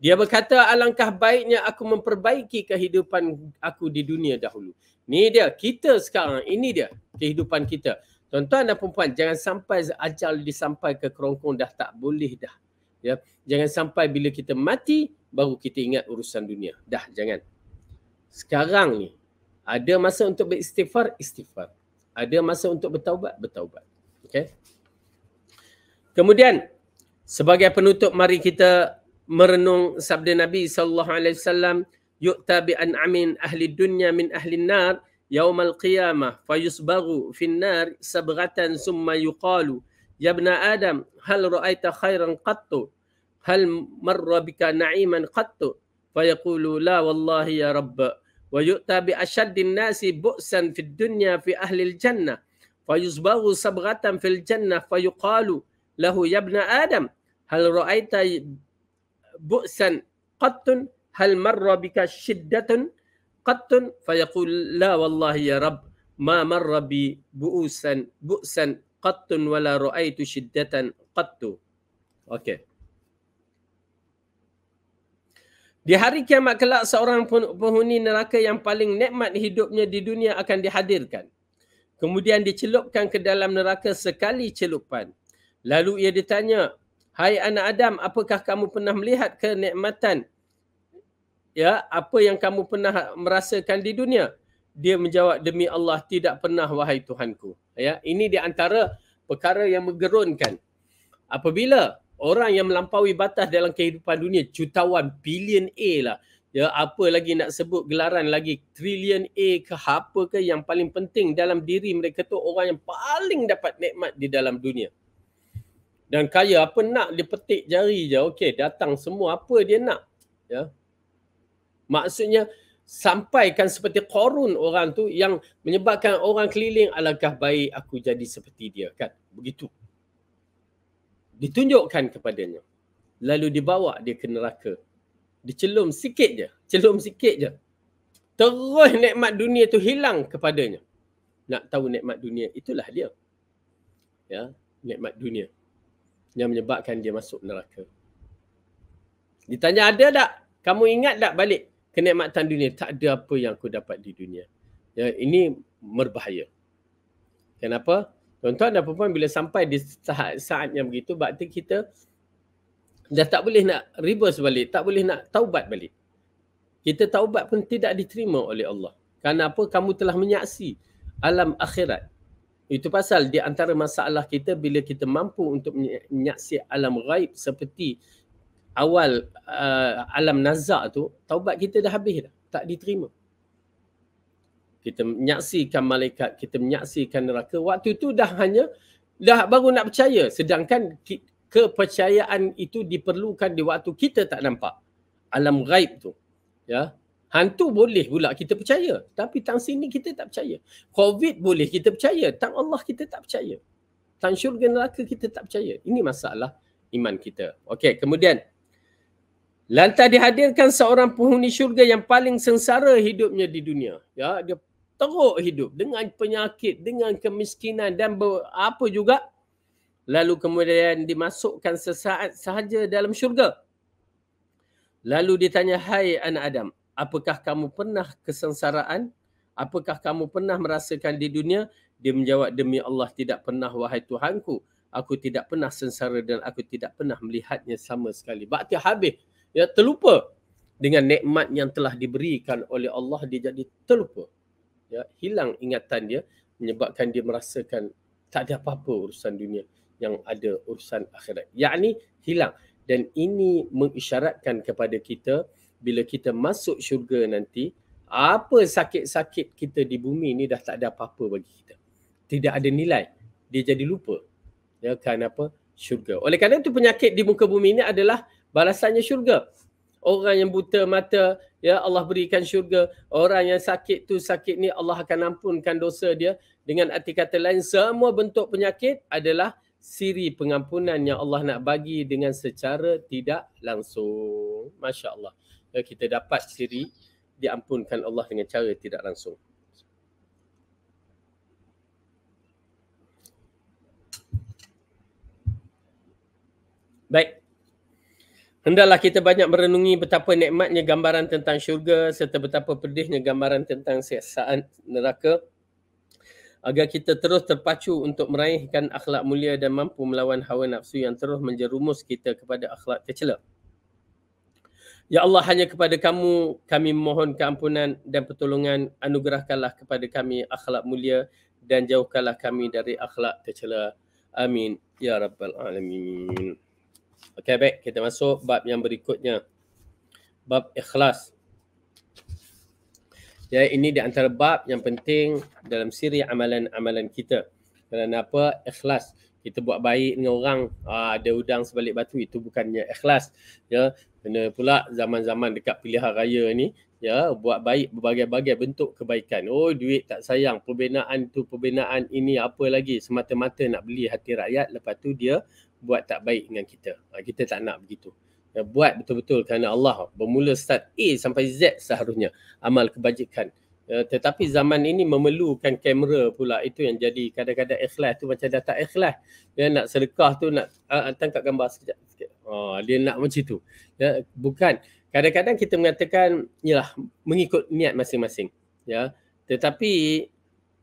dia berkata alangkah baiknya aku memperbaiki kehidupan aku di dunia dahulu ni dia kita sekarang ini dia kehidupan kita tuan-tuan dan puan jangan sampai ajal disampai ke kerongkong dah tak boleh dah ya jangan sampai bila kita mati baru kita ingat urusan dunia dah jangan sekarang ni ada masa untuk beristighfar, istighfar. Ada masa untuk bertaubat, bertaubat. Okay. Kemudian sebagai penutup mari kita merenung sabda Nabi sallallahu alaihi wasallam yu'ta an amin ahli dunya min ahli nar yaumal qiyamah fayusbaghu fin nar sabghatan summa yuqalu ya ibna adam hal ra'aita khairan qattu hal marra bika na'iman qattu fayaqulu la wallahi ya rabb ويؤتى بأشد الناس بؤسا في الدنيا في أهل الجنة فيصبغ صبغة في الجنة فيقال له يا ابن آدم هل رأيت بؤسا قط هل مر بك شدة قط فيقول لا والله يا رب ما مر بي بؤسا بؤسا قط ولا رأيت شدة قط أوكي okay. Di hari kiamat kelak seorang penghuni neraka yang paling nikmat hidupnya di dunia akan dihadirkan. Kemudian dicelupkan ke dalam neraka sekali celupan. Lalu ia ditanya, "Hai anak Adam, apakah kamu pernah melihat kenikmatan ya, apa yang kamu pernah merasakan di dunia?" Dia menjawab, "Demi Allah, tidak pernah wahai Tuhanku." Ya, ini di antara perkara yang menggerunkan. Apabila orang yang melampaui batas dalam kehidupan dunia jutawan billion A lah ya apa lagi nak sebut gelaran lagi trillion A ke apa ke yang paling penting dalam diri mereka tu orang yang paling dapat nikmat di dalam dunia dan kaya apa nak dia petik jari je okey datang semua apa dia nak ya maksudnya sampaikan seperti korun orang tu yang menyebabkan orang keliling alangkah baik aku jadi seperti dia kan begitu ditunjukkan kepadanya lalu dibawa dia ke neraka dicelum sikit je celum sikit je terus nikmat dunia tu hilang kepadanya nak tahu nikmat dunia itulah dia ya nikmat dunia yang menyebabkan dia masuk neraka ditanya ada tak kamu ingat tak balik ke kenikmatan dunia tak ada apa yang aku dapat di dunia ya ini merbahaya. kenapa Tuan-tuan dan perempuan bila sampai di saat, saatnya begitu berarti kita dah tak boleh nak reverse balik, tak boleh nak taubat balik. Kita taubat pun tidak diterima oleh Allah. Kenapa? apa? Kamu telah menyaksi alam akhirat. Itu pasal di antara masalah kita bila kita mampu untuk menyaksi alam ghaib seperti awal uh, alam nazak tu, taubat kita dah habis dah. Tak diterima kita menyaksikan malaikat, kita menyaksikan neraka. Waktu itu dah hanya dah baru nak percaya sedangkan kepercayaan itu diperlukan di waktu kita tak nampak alam ghaib tu. Ya. Hantu boleh pula kita percaya, tapi tang sini kita tak percaya. Covid boleh kita percaya, tang Allah kita tak percaya. Tang syurga neraka kita tak percaya. Ini masalah iman kita. Okey, kemudian lantas dihadirkan seorang penghuni syurga yang paling sengsara hidupnya di dunia. Ya, dia teruk hidup dengan penyakit, dengan kemiskinan dan apa juga lalu kemudian dimasukkan sesaat sahaja dalam syurga. Lalu ditanya, hai anak Adam, apakah kamu pernah kesengsaraan? Apakah kamu pernah merasakan di dunia? Dia menjawab, demi Allah tidak pernah, wahai Tuhanku. Aku tidak pernah sengsara dan aku tidak pernah melihatnya sama sekali. Bakti habis. Ya, terlupa dengan nikmat yang telah diberikan oleh Allah. Dia jadi terlupa ya hilang ingatan dia menyebabkan dia merasakan tak ada apa-apa urusan dunia yang ada urusan akhirat yakni hilang dan ini mengisyaratkan kepada kita bila kita masuk syurga nanti apa sakit-sakit kita di bumi ni dah tak ada apa-apa bagi kita tidak ada nilai dia jadi lupa ya kenapa syurga oleh kerana itu penyakit di muka bumi ini adalah balasannya syurga orang yang buta mata ya Allah berikan syurga orang yang sakit tu sakit ni Allah akan ampunkan dosa dia dengan arti kata lain semua bentuk penyakit adalah siri pengampunan yang Allah nak bagi dengan secara tidak langsung masya-Allah ya, kita dapat siri diampunkan Allah dengan cara tidak langsung baik Hendaklah kita banyak merenungi betapa nikmatnya gambaran tentang syurga serta betapa pedihnya gambaran tentang siasaan neraka agar kita terus terpacu untuk meraihkan akhlak mulia dan mampu melawan hawa nafsu yang terus menjerumus kita kepada akhlak tercela. Ya Allah, hanya kepada kamu kami mohon keampunan dan pertolongan. Anugerahkanlah kepada kami akhlak mulia dan jauhkanlah kami dari akhlak tercela. Amin. Ya Rabbal Alamin. Okey baik, kita masuk bab yang berikutnya. Bab ikhlas. Ya, ini di antara bab yang penting dalam siri amalan-amalan kita. Kerana apa? Ikhlas. Kita buat baik dengan orang, ah, ada udang sebalik batu itu bukannya ikhlas. Ya, kena pula zaman-zaman dekat pilihan raya ni, ya, buat baik berbagai-bagai bentuk kebaikan. Oh, duit tak sayang, perbinaan tu, perbinaan ini apa lagi semata-mata nak beli hati rakyat lepas tu dia buat tak baik dengan kita. Ha, kita tak nak begitu. Ya, buat betul-betul kerana Allah bermula start A sampai Z seharusnya amal kebajikan. Ya, tetapi zaman ini memerlukan kamera pula itu yang jadi kadang-kadang ikhlas tu macam dah tak ikhlas. Dia ya, nak sedekah tu nak uh, tangkap gambar sekejap. sekejap. Oh, dia nak macam tu. Ya, bukan. Kadang-kadang kita mengatakan yalah, mengikut niat masing-masing. Ya. Tetapi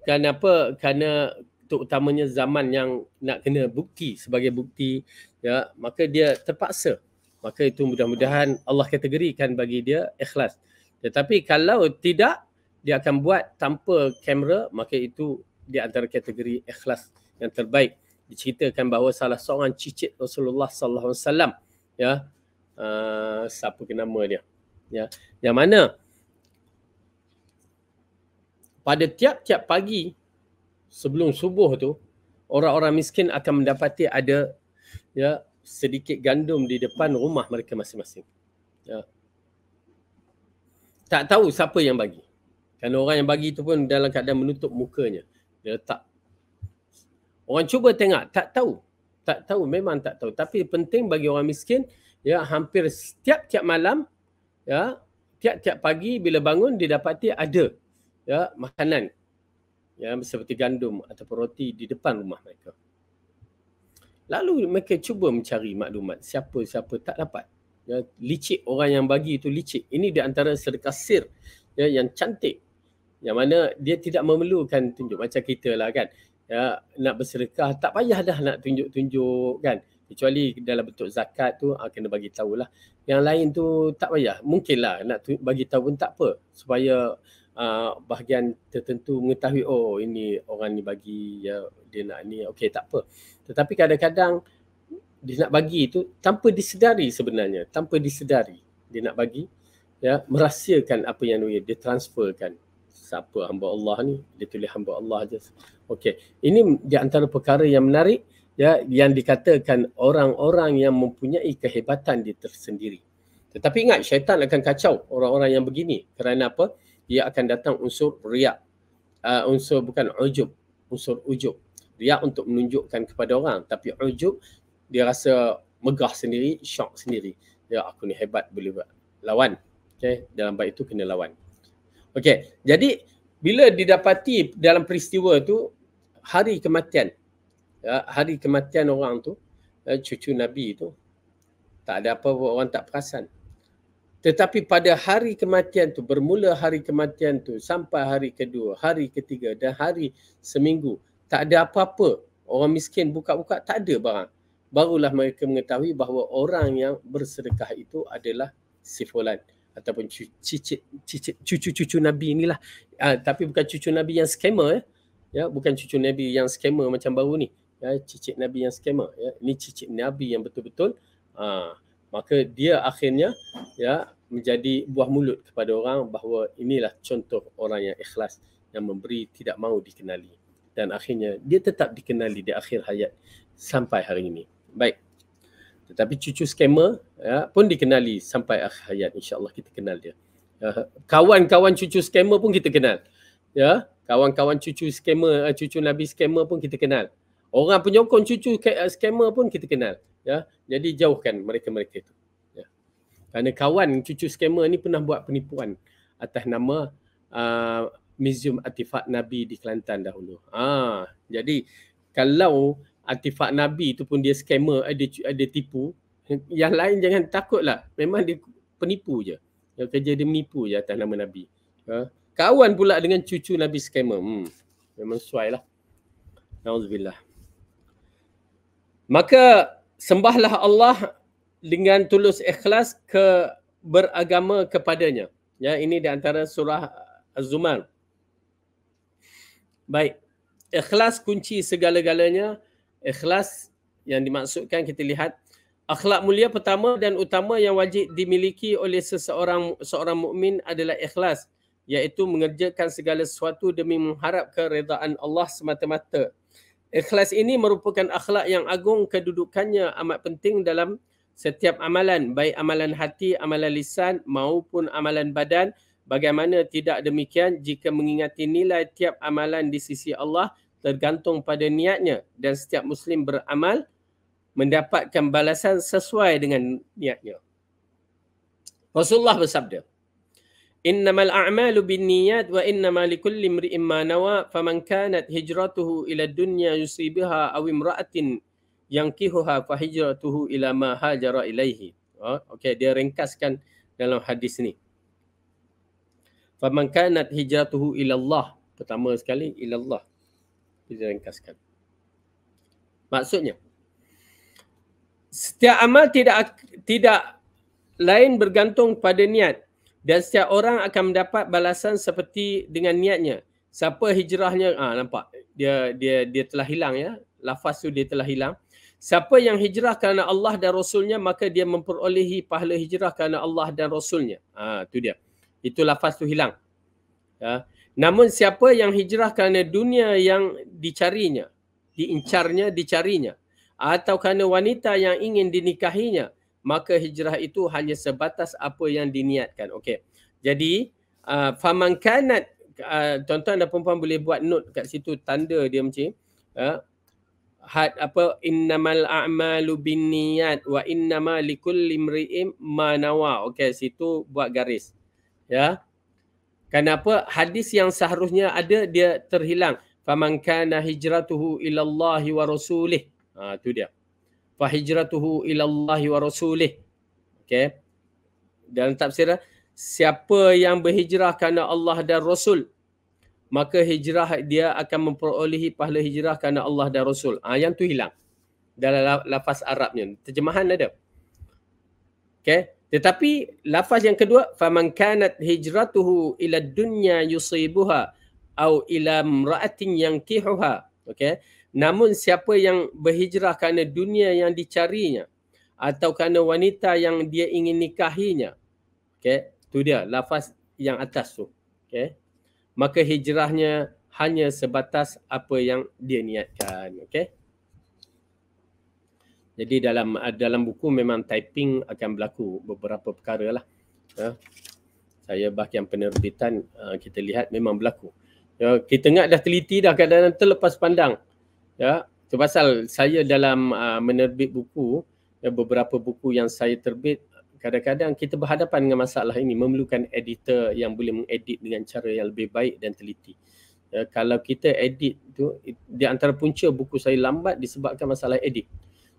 kenapa? Kerana untuk utamanya zaman yang nak kena bukti sebagai bukti ya maka dia terpaksa maka itu mudah-mudahan Allah kategorikan bagi dia ikhlas tetapi kalau tidak dia akan buat tanpa kamera maka itu di antara kategori ikhlas yang terbaik diceritakan bahawa salah seorang cicit Rasulullah sallallahu alaihi wasallam ya uh, siapa ke nama dia ya yang mana pada tiap-tiap pagi sebelum subuh tu orang-orang miskin akan mendapati ada ya sedikit gandum di depan rumah mereka masing-masing. Ya. Tak tahu siapa yang bagi. Kan orang yang bagi tu pun dalam keadaan menutup mukanya. Dia letak. Orang cuba tengok, tak tahu. Tak tahu, memang tak tahu. Tapi penting bagi orang miskin, ya hampir setiap tiap malam, ya tiap-tiap pagi bila bangun dia dapati ada ya makanan ya seperti gandum ataupun roti di depan rumah mereka. Lalu mereka cuba mencari maklumat siapa-siapa tak dapat. Ya, licik orang yang bagi itu licik. Ini di antara sedekah sir ya, yang cantik. Yang mana dia tidak memerlukan tunjuk macam kita lah kan. Ya, nak bersedekah tak payah dah nak tunjuk-tunjuk kan. Kecuali dalam bentuk zakat tu ah, kena bagi tahulah. Yang lain tu tak payah. Mungkinlah nak bagi tahu pun tak apa. Supaya Uh, bahagian tertentu mengetahui oh ini orang ni bagi ya dia nak ni okey tak apa tetapi kadang-kadang dia nak bagi itu tanpa disedari sebenarnya tanpa disedari dia nak bagi ya merahsiakan apa yang dia, dia transferkan siapa hamba Allah ni dia tulis hamba Allah aja okey ini di antara perkara yang menarik ya yang dikatakan orang-orang yang mempunyai kehebatan dia tersendiri tetapi ingat syaitan akan kacau orang-orang yang begini kerana apa ia akan datang unsur riak. Uh, unsur bukan ujub, unsur ujub. Riak untuk menunjukkan kepada orang tapi ujub dia rasa megah sendiri, syok sendiri. Ya aku ni hebat boleh buat. Lawan. Okay, dalam bait itu kena lawan. Okay, jadi bila didapati dalam peristiwa tu hari kematian ya, hari kematian orang tu ya, cucu Nabi tu tak ada apa orang tak perasan tetapi pada hari kematian tu, bermula hari kematian tu sampai hari kedua, hari ketiga dan hari seminggu, tak ada apa-apa. Orang miskin buka-buka tak ada barang. Barulah mereka mengetahui bahawa orang yang bersedekah itu adalah sifolan ataupun cucu-cucu Nabi inilah. Ha, tapi bukan cucu Nabi yang skamer ya. Eh. ya. Bukan cucu Nabi yang skamer macam baru ni. Ya, cicit Nabi yang skamer. Ya. Ini cicit Nabi yang betul-betul ha, maka dia akhirnya ya menjadi buah mulut kepada orang bahawa inilah contoh orang yang ikhlas yang memberi tidak mahu dikenali dan akhirnya dia tetap dikenali di akhir hayat sampai hari ini baik tetapi cucu scammer ya pun dikenali sampai akhir hayat insyaallah kita kenal dia ya, kawan-kawan cucu scammer pun kita kenal ya kawan-kawan cucu scammer eh, cucu nabi scammer pun kita kenal orang penyokong cucu eh, scammer pun kita kenal ya jadi jauhkan mereka-mereka itu ya kerana kawan cucu scammer ni pernah buat penipuan atas nama uh, museum artifak nabi di Kelantan dahulu ha jadi kalau artifak nabi tu pun dia scammer ada ada tipu yang lain jangan takutlah memang dia penipu je dia kerja dia menipu je atas nama nabi ha? kawan pula dengan cucu nabi scammer hmm memang suai lah Nauzubillah. Maka sembahlah Allah dengan tulus ikhlas ke beragama kepadanya. Ya, ini di antara surah Az-Zumar. Baik. Ikhlas kunci segala-galanya. Ikhlas yang dimaksudkan kita lihat akhlak mulia pertama dan utama yang wajib dimiliki oleh seseorang seorang mukmin adalah ikhlas iaitu mengerjakan segala sesuatu demi mengharap keredaan Allah semata-mata Ikhlas ini merupakan akhlak yang agung kedudukannya amat penting dalam setiap amalan baik amalan hati, amalan lisan maupun amalan badan. Bagaimana tidak demikian jika mengingati nilai tiap amalan di sisi Allah tergantung pada niatnya dan setiap muslim beramal mendapatkan balasan sesuai dengan niatnya. Rasulullah bersabda, Innamal a'malu bin niyat wa innamal likulli imri'in ma nawa faman kanat hijratuhu ila dunya yusibaha aw imra'atin yankihuha fa hijratuhu ila ma hajara ilaihi. Oh, ha, okay, dia ringkaskan dalam hadis ni. Faman kanat hijratuhu ila Allah. Pertama sekali ila Allah. Dia ringkaskan. Maksudnya setiap amal tidak tidak lain bergantung pada niat dan setiap orang akan mendapat balasan seperti dengan niatnya siapa hijrahnya ah ha, nampak dia dia dia telah hilang ya lafaz tu dia telah hilang siapa yang hijrah kerana Allah dan rasulnya maka dia memperolehi pahala hijrah kerana Allah dan rasulnya ah ha, tu dia itu lafaz tu hilang ya namun siapa yang hijrah kerana dunia yang dicarinya diincarnya dicarinya atau kerana wanita yang ingin dinikahinya maka hijrah itu hanya sebatas apa yang diniatkan. Okey. Jadi, uh, faman kanat, uh, tuan-tuan dan perempuan boleh buat note kat situ, tanda dia macam ni. Uh, had apa innamal a'malu binniyat wa innama likulli imri'im ma nawa okey situ buat garis ya kenapa hadis yang seharusnya ada dia terhilang faman kana hijratuhu ila Allah wa rasulih ha tu dia fahijratuhu ilallahi wa rasulih. Okay. Dalam tafsir siapa yang berhijrah kerana Allah dan Rasul, maka hijrah dia akan memperolehi pahala hijrah kerana Allah dan Rasul. Ah yang tu hilang dalam lafaz Arabnya. Terjemahan ada. Okay. Tetapi lafaz yang kedua, faman kanat hijratuhu ila dunya yusibuha au ila mra'atin yankihuha. Okay. Namun siapa yang berhijrah kerana dunia yang dicarinya atau kerana wanita yang dia ingin nikahinya. Okey, tu dia lafaz yang atas tu. Okey. Maka hijrahnya hanya sebatas apa yang dia niatkan. Okey. Jadi dalam dalam buku memang typing akan berlaku beberapa perkara lah. Ha? Saya bahagian penerbitan uh, kita lihat memang berlaku. Ya, kita ingat dah teliti dah keadaan terlepas pandang ya tu pasal saya dalam uh, menerbit buku ya, beberapa buku yang saya terbit kadang-kadang kita berhadapan dengan masalah ini memerlukan editor yang boleh mengedit dengan cara yang lebih baik dan teliti ya, kalau kita edit tu di antara punca buku saya lambat disebabkan masalah edit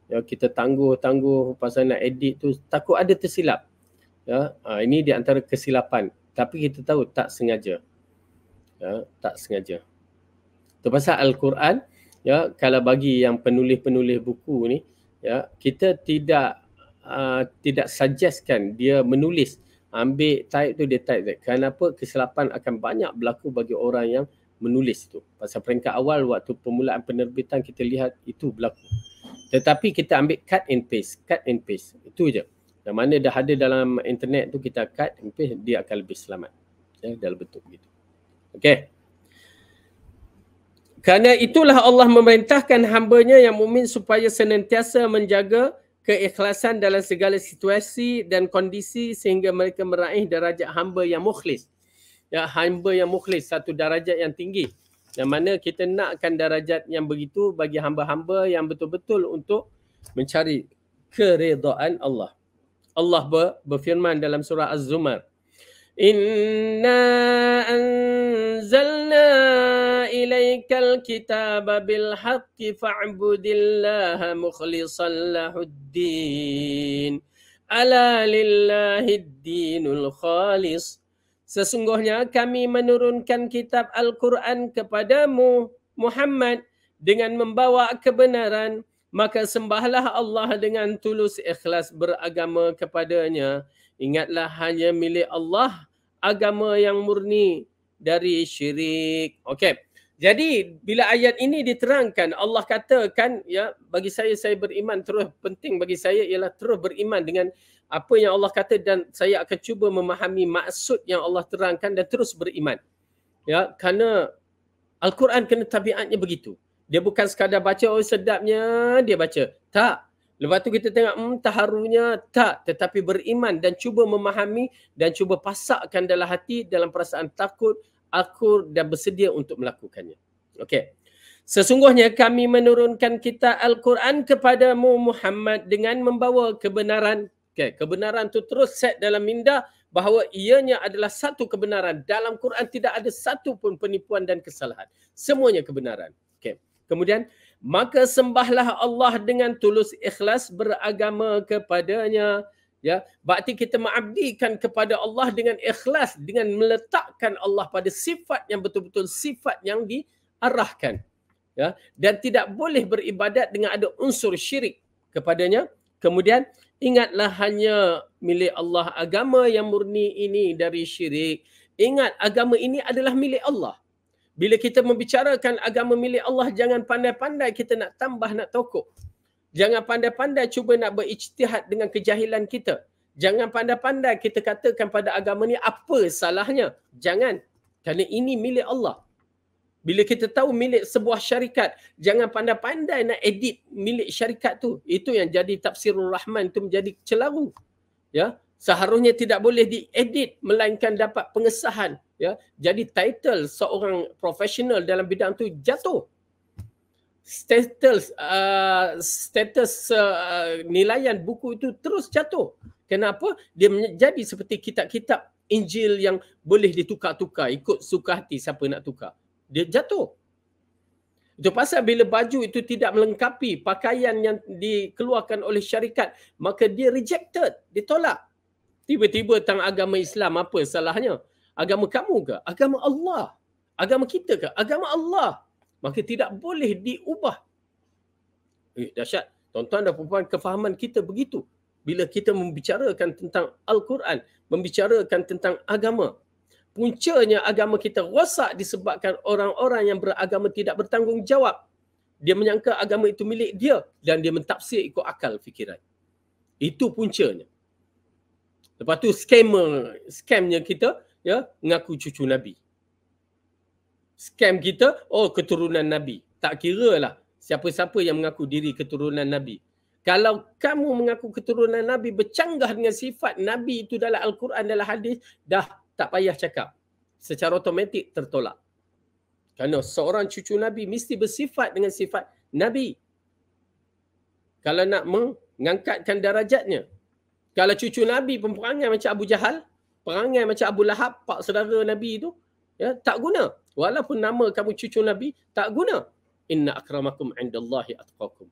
ya kita tangguh-tangguh pasal nak edit tu takut ada tersilap ya uh, ini di antara kesilapan tapi kita tahu tak sengaja ya tak sengaja tu pasal al-Quran ya kalau bagi yang penulis-penulis buku ni ya kita tidak uh, tidak suggestkan dia menulis ambil type tu dia type that. kenapa kesilapan akan banyak berlaku bagi orang yang menulis tu pasal peringkat awal waktu permulaan penerbitan kita lihat itu berlaku tetapi kita ambil cut and paste cut and paste itu je yang mana dah ada dalam internet tu kita cut and paste dia akan lebih selamat ya dalam bentuk begitu okey kerana itulah Allah memerintahkan hambanya yang mumin supaya senantiasa menjaga keikhlasan dalam segala situasi dan kondisi sehingga mereka meraih darajat hamba yang mukhlis. Ya, hamba yang mukhlis, satu darajat yang tinggi. Yang mana kita nakkan darajat yang begitu bagi hamba-hamba yang betul-betul untuk mencari keredaan Allah. Allah ber, berfirman dalam surah Az-Zumar. Inna anzalna إليك الكتاب بالحق فاعبد الله مخلصا له الدين ألا لله الدين الخالص Sesungguhnya kami menurunkan kitab Al-Quran kepadamu Muhammad dengan membawa kebenaran maka sembahlah Allah dengan tulus ikhlas beragama kepadanya ingatlah hanya milik Allah agama yang murni dari syirik okey jadi bila ayat ini diterangkan Allah katakan ya bagi saya saya beriman terus penting bagi saya ialah terus beriman dengan apa yang Allah kata dan saya akan cuba memahami maksud yang Allah terangkan dan terus beriman. Ya kerana Al-Quran kena tabiatnya begitu. Dia bukan sekadar baca oh sedapnya dia baca. Tak. Lepas tu kita tengok hmm taharunya tak tetapi beriman dan cuba memahami dan cuba pasakkan dalam hati dalam perasaan takut aku dan bersedia untuk melakukannya. Okey. Sesungguhnya kami menurunkan kita Al-Quran kepadamu Muhammad dengan membawa kebenaran. Okey. kebenaran tu terus set dalam minda bahawa ianya adalah satu kebenaran. Dalam Quran tidak ada satu pun penipuan dan kesalahan. Semuanya kebenaran. Okey. Kemudian, maka sembahlah Allah dengan tulus ikhlas beragama kepadanya ya berarti kita mengabdikan kepada Allah dengan ikhlas dengan meletakkan Allah pada sifat yang betul-betul sifat yang diarahkan ya dan tidak boleh beribadat dengan ada unsur syirik kepadanya kemudian ingatlah hanya milik Allah agama yang murni ini dari syirik ingat agama ini adalah milik Allah bila kita membicarakan agama milik Allah jangan pandai-pandai kita nak tambah nak tokok Jangan pandai-pandai cuba nak berijtihad dengan kejahilan kita. Jangan pandai-pandai kita katakan pada agama ni apa salahnya. Jangan. Kerana ini milik Allah. Bila kita tahu milik sebuah syarikat, jangan pandai-pandai nak edit milik syarikat tu. Itu yang jadi tafsirul rahman tu menjadi celaru. Ya, seharusnya tidak boleh diedit melainkan dapat pengesahan, ya. Jadi title seorang profesional dalam bidang tu jatuh status uh, status uh, nilaian buku itu terus jatuh. Kenapa? Dia menjadi seperti kitab-kitab Injil yang boleh ditukar-tukar ikut suka hati siapa nak tukar. Dia jatuh. Itu pasal bila baju itu tidak melengkapi pakaian yang dikeluarkan oleh syarikat, maka dia rejected, ditolak. Tiba-tiba tentang agama Islam apa salahnya? Agama kamu ke? Agama Allah. Agama kita ke? Agama Allah maka tidak boleh diubah. Eh, dahsyat. Tuan-tuan dan perempuan, kefahaman kita begitu. Bila kita membicarakan tentang Al-Quran, membicarakan tentang agama. Puncanya agama kita rosak disebabkan orang-orang yang beragama tidak bertanggungjawab. Dia menyangka agama itu milik dia dan dia mentafsir ikut akal fikiran. Itu puncanya. Lepas tu skamer, skamnya kita ya mengaku cucu Nabi scam kita oh keturunan nabi tak kira lah siapa-siapa yang mengaku diri keturunan nabi kalau kamu mengaku keturunan nabi bercanggah dengan sifat nabi itu dalam al-Quran dalam hadis dah tak payah cakap secara otomatik tertolak kerana seorang cucu nabi mesti bersifat dengan sifat nabi kalau nak mengangkatkan darajatnya kalau cucu nabi pemperangai macam Abu Jahal perangai macam Abu Lahab pak saudara nabi itu ya tak guna walaupun nama kamu cucu nabi tak guna inna akramakum indallahi atqakum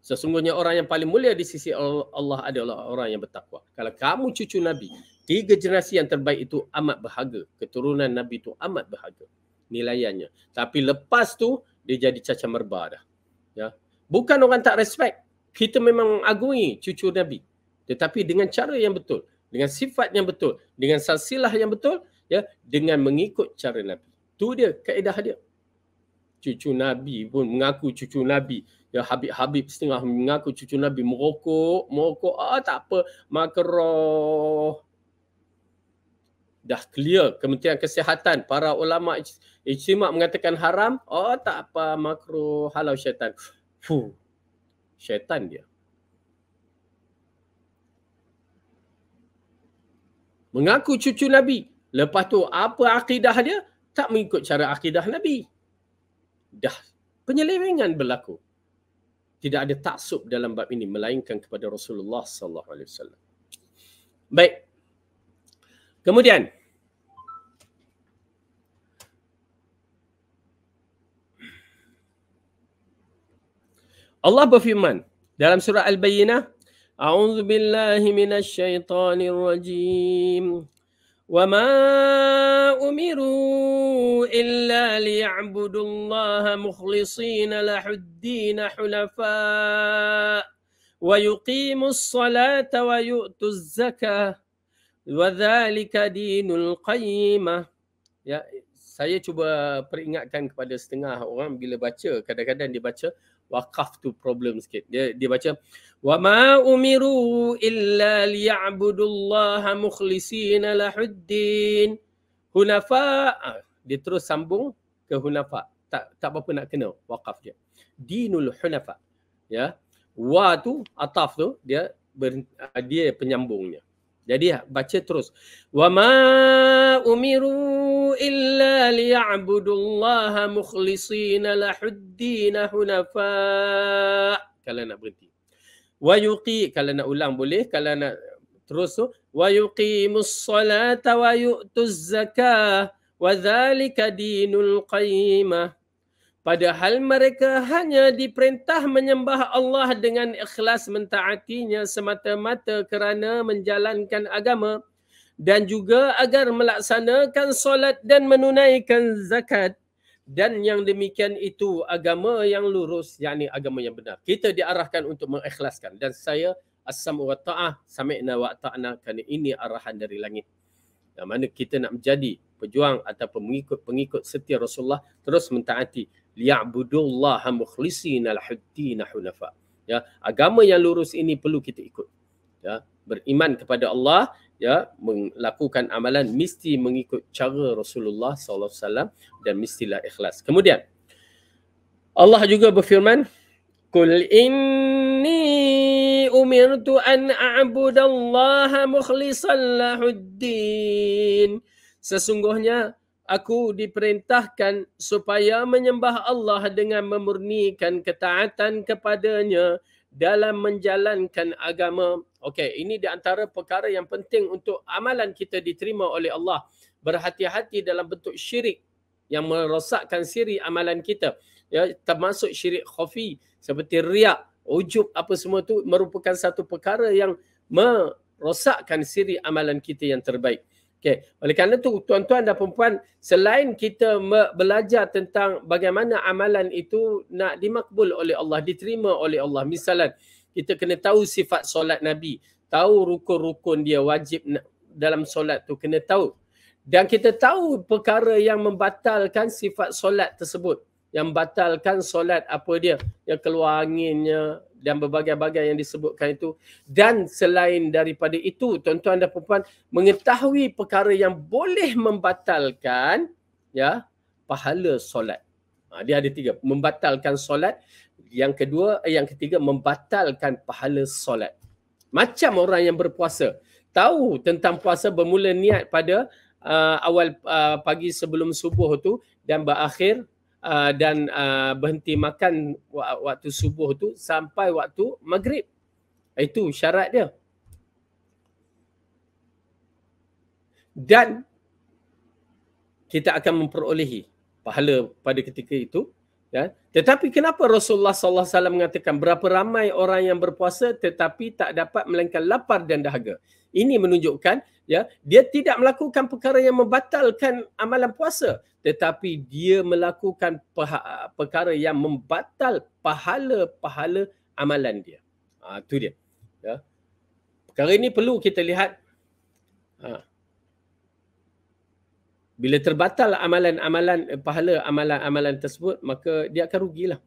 sesungguhnya orang yang paling mulia di sisi Allah adalah orang yang bertakwa kalau kamu cucu nabi tiga generasi yang terbaik itu amat berharga keturunan nabi itu amat berharga nilainya. tapi lepas tu dia jadi cacat merba dah ya bukan orang tak respect kita memang mengagumi cucu nabi tetapi dengan cara yang betul dengan sifat yang betul dengan sasilah yang betul ya dengan mengikut cara nabi tu dia kaedah dia cucu nabi pun mengaku cucu nabi ya habib-habib setengah mengaku cucu nabi merokok merokok ah tak apa Makro. dah clear kementerian kesihatan para ulama ijtima mengatakan haram oh tak apa Makro halau syaitan fu syaitan dia mengaku cucu nabi Lepas tu apa akidah dia? Tak mengikut cara akidah Nabi. Dah penyelewengan berlaku. Tidak ada taksub dalam bab ini melainkan kepada Rasulullah sallallahu alaihi wasallam. Baik. Kemudian Allah berfirman dalam surah Al-Bayyinah A'udzu billahi minasy syaithanir rajim وما أمروا إلا ليعبدوا الله مخلصين له الدين حلفاء ويقيموا الصلاة ويؤتوا الزكاة وذلك دين القيمة يا ya, saya cuba peringatkan kepada setengah orang bila baca kadang-kadang dia baca wakaf tu problem sikit dia dia baca وما أمروا إلا ليعبدوا الله مخلصين له الدين هنفاء dia terus sambung ke hunafa tak tak apa nak kena wakaf dia dinul hunafa ya wa tu ataf tu dia ber, ah, dia penyambungnya jadi ya, baca terus wa ma umiru illa liya'budullaha mukhlishina lahuddin hunafa kalau nak berhenti wa yuqi kalau nak ulang boleh kalau nak terus tu wa yuqimus salata wa yu'tuz zakah wa dhalika dinul qayyimah padahal mereka hanya diperintah menyembah Allah dengan ikhlas mentaatinya semata-mata kerana menjalankan agama dan juga agar melaksanakan solat dan menunaikan zakat dan yang demikian itu agama yang lurus yakni agama yang benar kita diarahkan untuk mengikhlaskan dan saya asam wa ta'ah sami'na wa ta'na kerana ini arahan dari langit dan mana kita nak menjadi pejuang atau pengikut-pengikut setia Rasulullah terus mentaati liya'budullaha mukhlisina lahuddina hunafa ya agama yang lurus ini perlu kita ikut ya beriman kepada Allah ya melakukan amalan mesti mengikut cara Rasulullah sallallahu alaihi wasallam dan mestilah ikhlas. Kemudian Allah juga berfirman Kul inni umirtu an a'budallaha mukhlishan lahuddin. Sesungguhnya aku diperintahkan supaya menyembah Allah dengan memurnikan ketaatan kepadanya dalam menjalankan agama. Okey, ini di antara perkara yang penting untuk amalan kita diterima oleh Allah. Berhati-hati dalam bentuk syirik yang merosakkan siri amalan kita. Ya, termasuk syirik khafi seperti riak, ujub apa semua tu merupakan satu perkara yang merosakkan siri amalan kita yang terbaik. Okey, oleh kerana tu tuan-tuan dan puan selain kita belajar tentang bagaimana amalan itu nak dimakbul oleh Allah, diterima oleh Allah. Misalnya, kita kena tahu sifat solat Nabi, tahu rukun-rukun dia wajib dalam solat tu kena tahu. Dan kita tahu perkara yang membatalkan sifat solat tersebut, yang batalkan solat apa dia, yang keluar anginnya, dan berbagai-bagai yang disebutkan itu dan selain daripada itu tuan-tuan dan puan mengetahui perkara yang boleh membatalkan ya pahala solat. Ha, dia ada tiga, membatalkan solat, yang kedua, eh, yang ketiga membatalkan pahala solat. Macam orang yang berpuasa, tahu tentang puasa bermula niat pada uh, awal uh, pagi sebelum subuh tu dan berakhir Uh, dan uh, berhenti makan waktu subuh tu sampai waktu maghrib. Itu syarat dia. Dan kita akan memperolehi pahala pada ketika itu. Ya. Tetapi kenapa Rasulullah Sallallahu Alaihi Wasallam mengatakan berapa ramai orang yang berpuasa tetapi tak dapat melainkan lapar dan dahaga? Ini menunjukkan ya dia tidak melakukan perkara yang membatalkan amalan puasa tetapi dia melakukan perkara yang membatal pahala-pahala amalan dia ha tu dia ya perkara ini perlu kita lihat ha bila terbatal amalan-amalan pahala amalan-amalan tersebut maka dia akan rugilah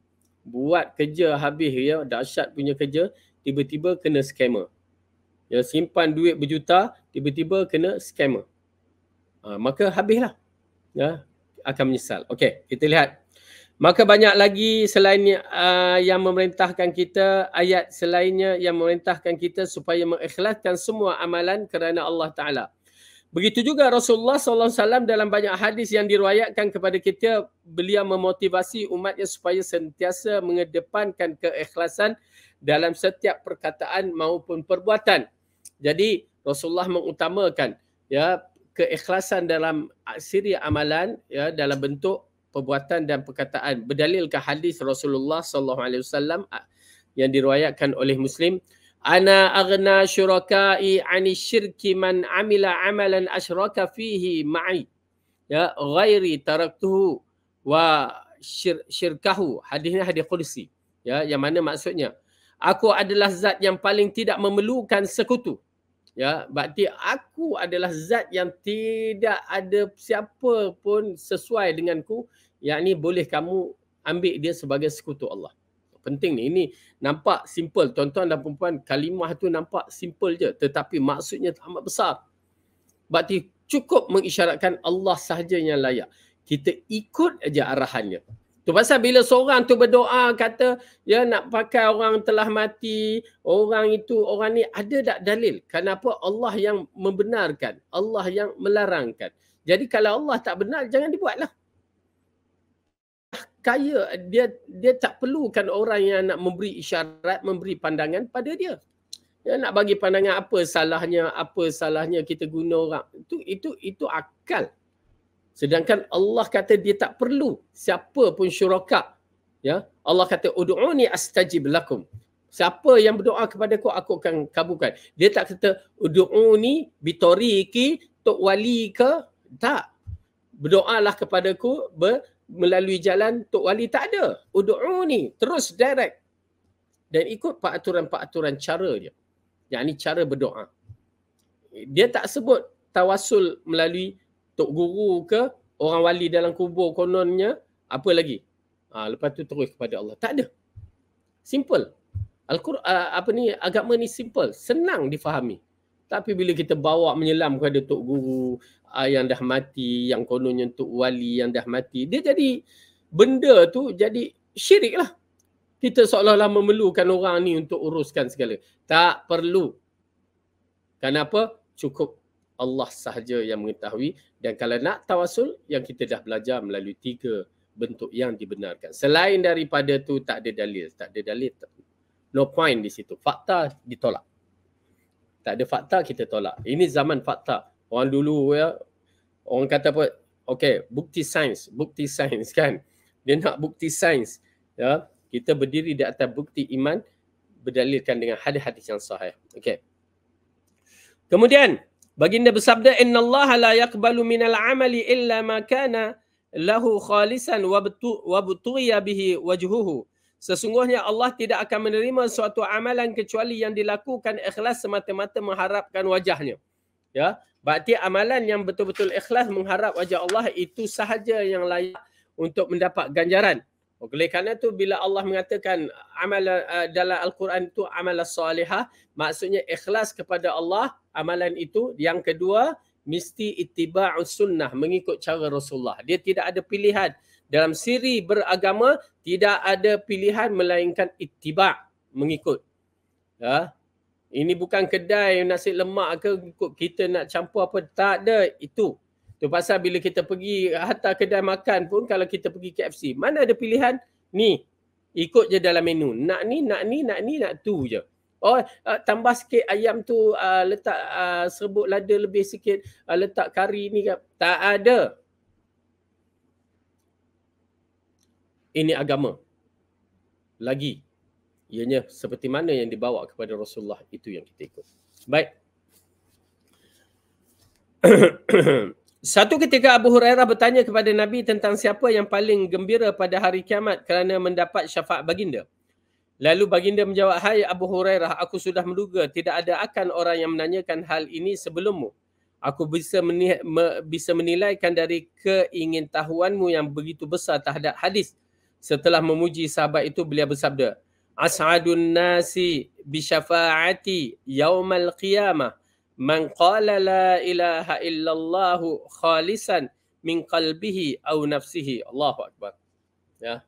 buat kerja habis ya dahsyat punya kerja tiba-tiba kena scammer ya simpan duit berjuta tiba-tiba kena scammer. Ha, maka habislah. Ya, akan menyesal. Okey, kita lihat. Maka banyak lagi selain uh, yang memerintahkan kita, ayat selainnya yang memerintahkan kita supaya mengikhlaskan semua amalan kerana Allah Ta'ala. Begitu juga Rasulullah sallallahu alaihi wasallam dalam banyak hadis yang diriwayatkan kepada kita beliau memotivasi umatnya supaya sentiasa mengedepankan keikhlasan dalam setiap perkataan maupun perbuatan. Jadi Rasulullah mengutamakan ya keikhlasan dalam siri amalan ya dalam bentuk perbuatan dan perkataan berdalilkan hadis Rasulullah sallallahu alaihi wasallam ah, yang diriwayatkan oleh Muslim ana aghna syurakai ani syirki man amila amalan asyraka fihi ma'i ya ghairi taraktuhu wa syir- syirkahu hadis ini hadis qudsi ya yang mana maksudnya aku adalah zat yang paling tidak memerlukan sekutu ya bakti aku adalah zat yang tidak ada siapa pun sesuai denganku yakni boleh kamu ambil dia sebagai sekutu Allah penting ni ini nampak simple tuan-tuan dan puan kalimah tu nampak simple je tetapi maksudnya amat besar bakti cukup mengisyaratkan Allah sahaja yang layak kita ikut aja arahannya Tu pasal bila seorang tu berdoa kata ya nak pakai orang telah mati, orang itu, orang ni ada tak dalil? Kenapa Allah yang membenarkan, Allah yang melarangkan. Jadi kalau Allah tak benar jangan dibuatlah. Kaya dia dia tak perlukan orang yang nak memberi isyarat, memberi pandangan pada dia. Ya nak bagi pandangan apa salahnya, apa salahnya kita guna orang. Itu itu itu akal. Sedangkan Allah kata dia tak perlu siapa pun syuraka. Ya, Allah kata ud'uni astajib lakum. Siapa yang berdoa kepada aku, aku akan kabulkan. Dia tak kata udu'uni bitoriki tok wali ke? Tak. Berdoalah kepada aku ber, melalui jalan tok wali tak ada. Udu'uni terus direct. Dan ikut peraturan-peraturan cara dia. Yang ni cara berdoa. Dia tak sebut tawasul melalui tok guru ke orang wali dalam kubur kononnya apa lagi ha, lepas tu terus kepada Allah tak ada simple Al-Quran apa ni agama ni simple senang difahami tapi bila kita bawa menyelam kepada tok guru uh, yang dah mati yang kononnya tok wali yang dah mati dia jadi benda tu jadi syirik lah kita seolah-olah memerlukan orang ni untuk uruskan segala tak perlu kenapa cukup Allah sahaja yang mengetahui dan kalau nak tawasul yang kita dah belajar melalui tiga bentuk yang dibenarkan. Selain daripada tu tak ada dalil, tak ada dalil. No point di situ. Fakta ditolak. Tak ada fakta kita tolak. Ini zaman fakta. Orang dulu ya orang kata apa? Okay, bukti sains, bukti sains kan. Dia nak bukti sains. Ya, kita berdiri di atas bukti iman berdalilkan dengan hadis-hadis yang sahih. Okay. Kemudian, Baginda bersabda inna Allah la yaqbalu min al-amali illa ma kana lahu khalisan wa butuya bihi wajhuhu. Sesungguhnya Allah tidak akan menerima suatu amalan kecuali yang dilakukan ikhlas semata-mata mengharapkan wajahnya. Ya, berarti amalan yang betul-betul ikhlas mengharap wajah Allah itu sahaja yang layak untuk mendapat ganjaran. Oleh kerana tu bila Allah mengatakan amal uh, dalam Al-Quran itu amal salihah, maksudnya ikhlas kepada Allah, amalan itu. Yang kedua, mesti itiba'u sunnah, mengikut cara Rasulullah. Dia tidak ada pilihan. Dalam siri beragama, tidak ada pilihan melainkan itiba' mengikut. Ya. Ini bukan kedai nasi lemak ke kita nak campur apa. Tak ada itu. Tu pasal bila kita pergi hatta kedai makan pun kalau kita pergi KFC, mana ada pilihan? Ni. Ikut je dalam menu. Nak ni, nak ni, nak ni, nak tu je. Oh, uh, tambah sikit ayam tu, uh, letak uh, serbuk lada lebih sikit, uh, letak kari ni. Tak ada. Ini agama. Lagi. Ianya seperti mana yang dibawa kepada Rasulullah itu yang kita ikut. Baik. Satu ketika Abu Hurairah bertanya kepada Nabi tentang siapa yang paling gembira pada hari kiamat kerana mendapat syafaat baginda. Lalu baginda menjawab, Hai Abu Hurairah, aku sudah menduga tidak ada akan orang yang menanyakan hal ini sebelummu. Aku bisa, meni- me- bisa menilaikan dari keingintahuanmu yang begitu besar terhadap hadis. Setelah memuji sahabat itu, beliau bersabda, As'adun nasi bisyafa'ati yaumal qiyamah man qala la ilaha illallah khalisan min qalbihi au nafsihi Allahu akbar ya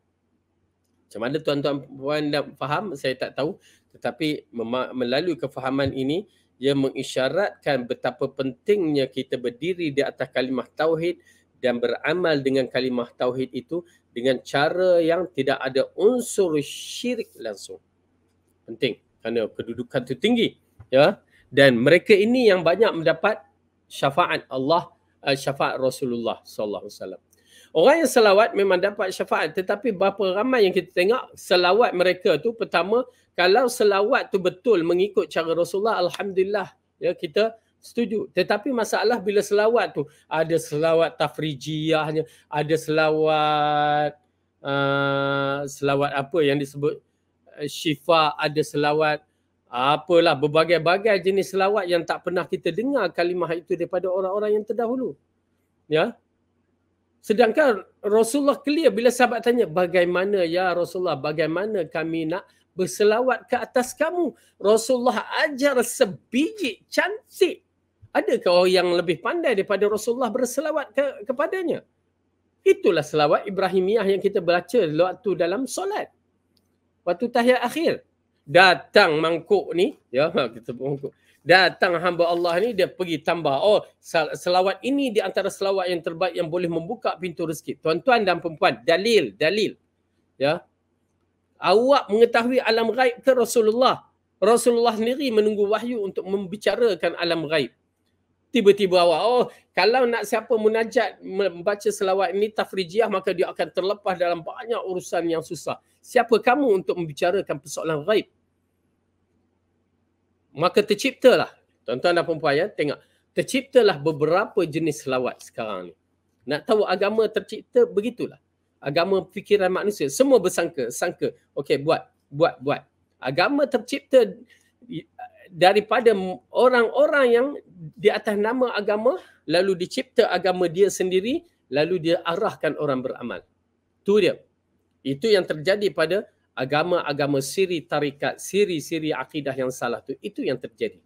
macam mana tuan-tuan puan nak faham saya tak tahu tetapi melalui kefahaman ini ia mengisyaratkan betapa pentingnya kita berdiri di atas kalimah tauhid dan beramal dengan kalimah tauhid itu dengan cara yang tidak ada unsur syirik langsung penting kerana kedudukan itu tinggi ya dan mereka ini yang banyak mendapat syafaat Allah uh, syafaat Rasulullah sallallahu alaihi wasallam orang yang selawat memang dapat syafaat tetapi berapa ramai yang kita tengok selawat mereka tu pertama kalau selawat tu betul mengikut cara Rasulullah alhamdulillah ya kita setuju tetapi masalah bila selawat tu ada selawat tafrijiahnya ada selawat uh, selawat apa yang disebut uh, syifa ada selawat uh, apalah berbagai-bagai jenis selawat yang tak pernah kita dengar kalimah itu daripada orang-orang yang terdahulu. Ya. Sedangkan Rasulullah clear bila sahabat tanya bagaimana ya Rasulullah bagaimana kami nak berselawat ke atas kamu. Rasulullah ajar sebiji cantik. Adakah orang yang lebih pandai daripada Rasulullah berselawat ke, kepadanya? Itulah selawat Ibrahimiyah yang kita baca waktu dalam solat. Waktu tahiyat akhir datang mangkuk ni ya ha, kita mangkuk datang hamba Allah ni dia pergi tambah oh selawat ini di antara selawat yang terbaik yang boleh membuka pintu rezeki tuan-tuan dan puan-puan dalil dalil ya awak mengetahui alam ghaib ke Rasulullah Rasulullah sendiri menunggu wahyu untuk membicarakan alam ghaib tiba-tiba awak oh kalau nak siapa munajat membaca selawat ini tafrijiah maka dia akan terlepas dalam banyak urusan yang susah. Siapa kamu untuk membicarakan persoalan ghaib? Maka terciptalah tuan-tuan dan puan-puan ya, tengok terciptalah beberapa jenis selawat sekarang ni. Nak tahu agama tercipta begitulah. Agama fikiran manusia semua bersangka, sangka. Okey buat, buat, buat. Agama tercipta daripada orang-orang yang di atas nama agama lalu dicipta agama dia sendiri lalu dia arahkan orang beramal. Tu dia. Itu yang terjadi pada agama-agama siri tarikat, siri-siri akidah yang salah tu. Itu yang terjadi.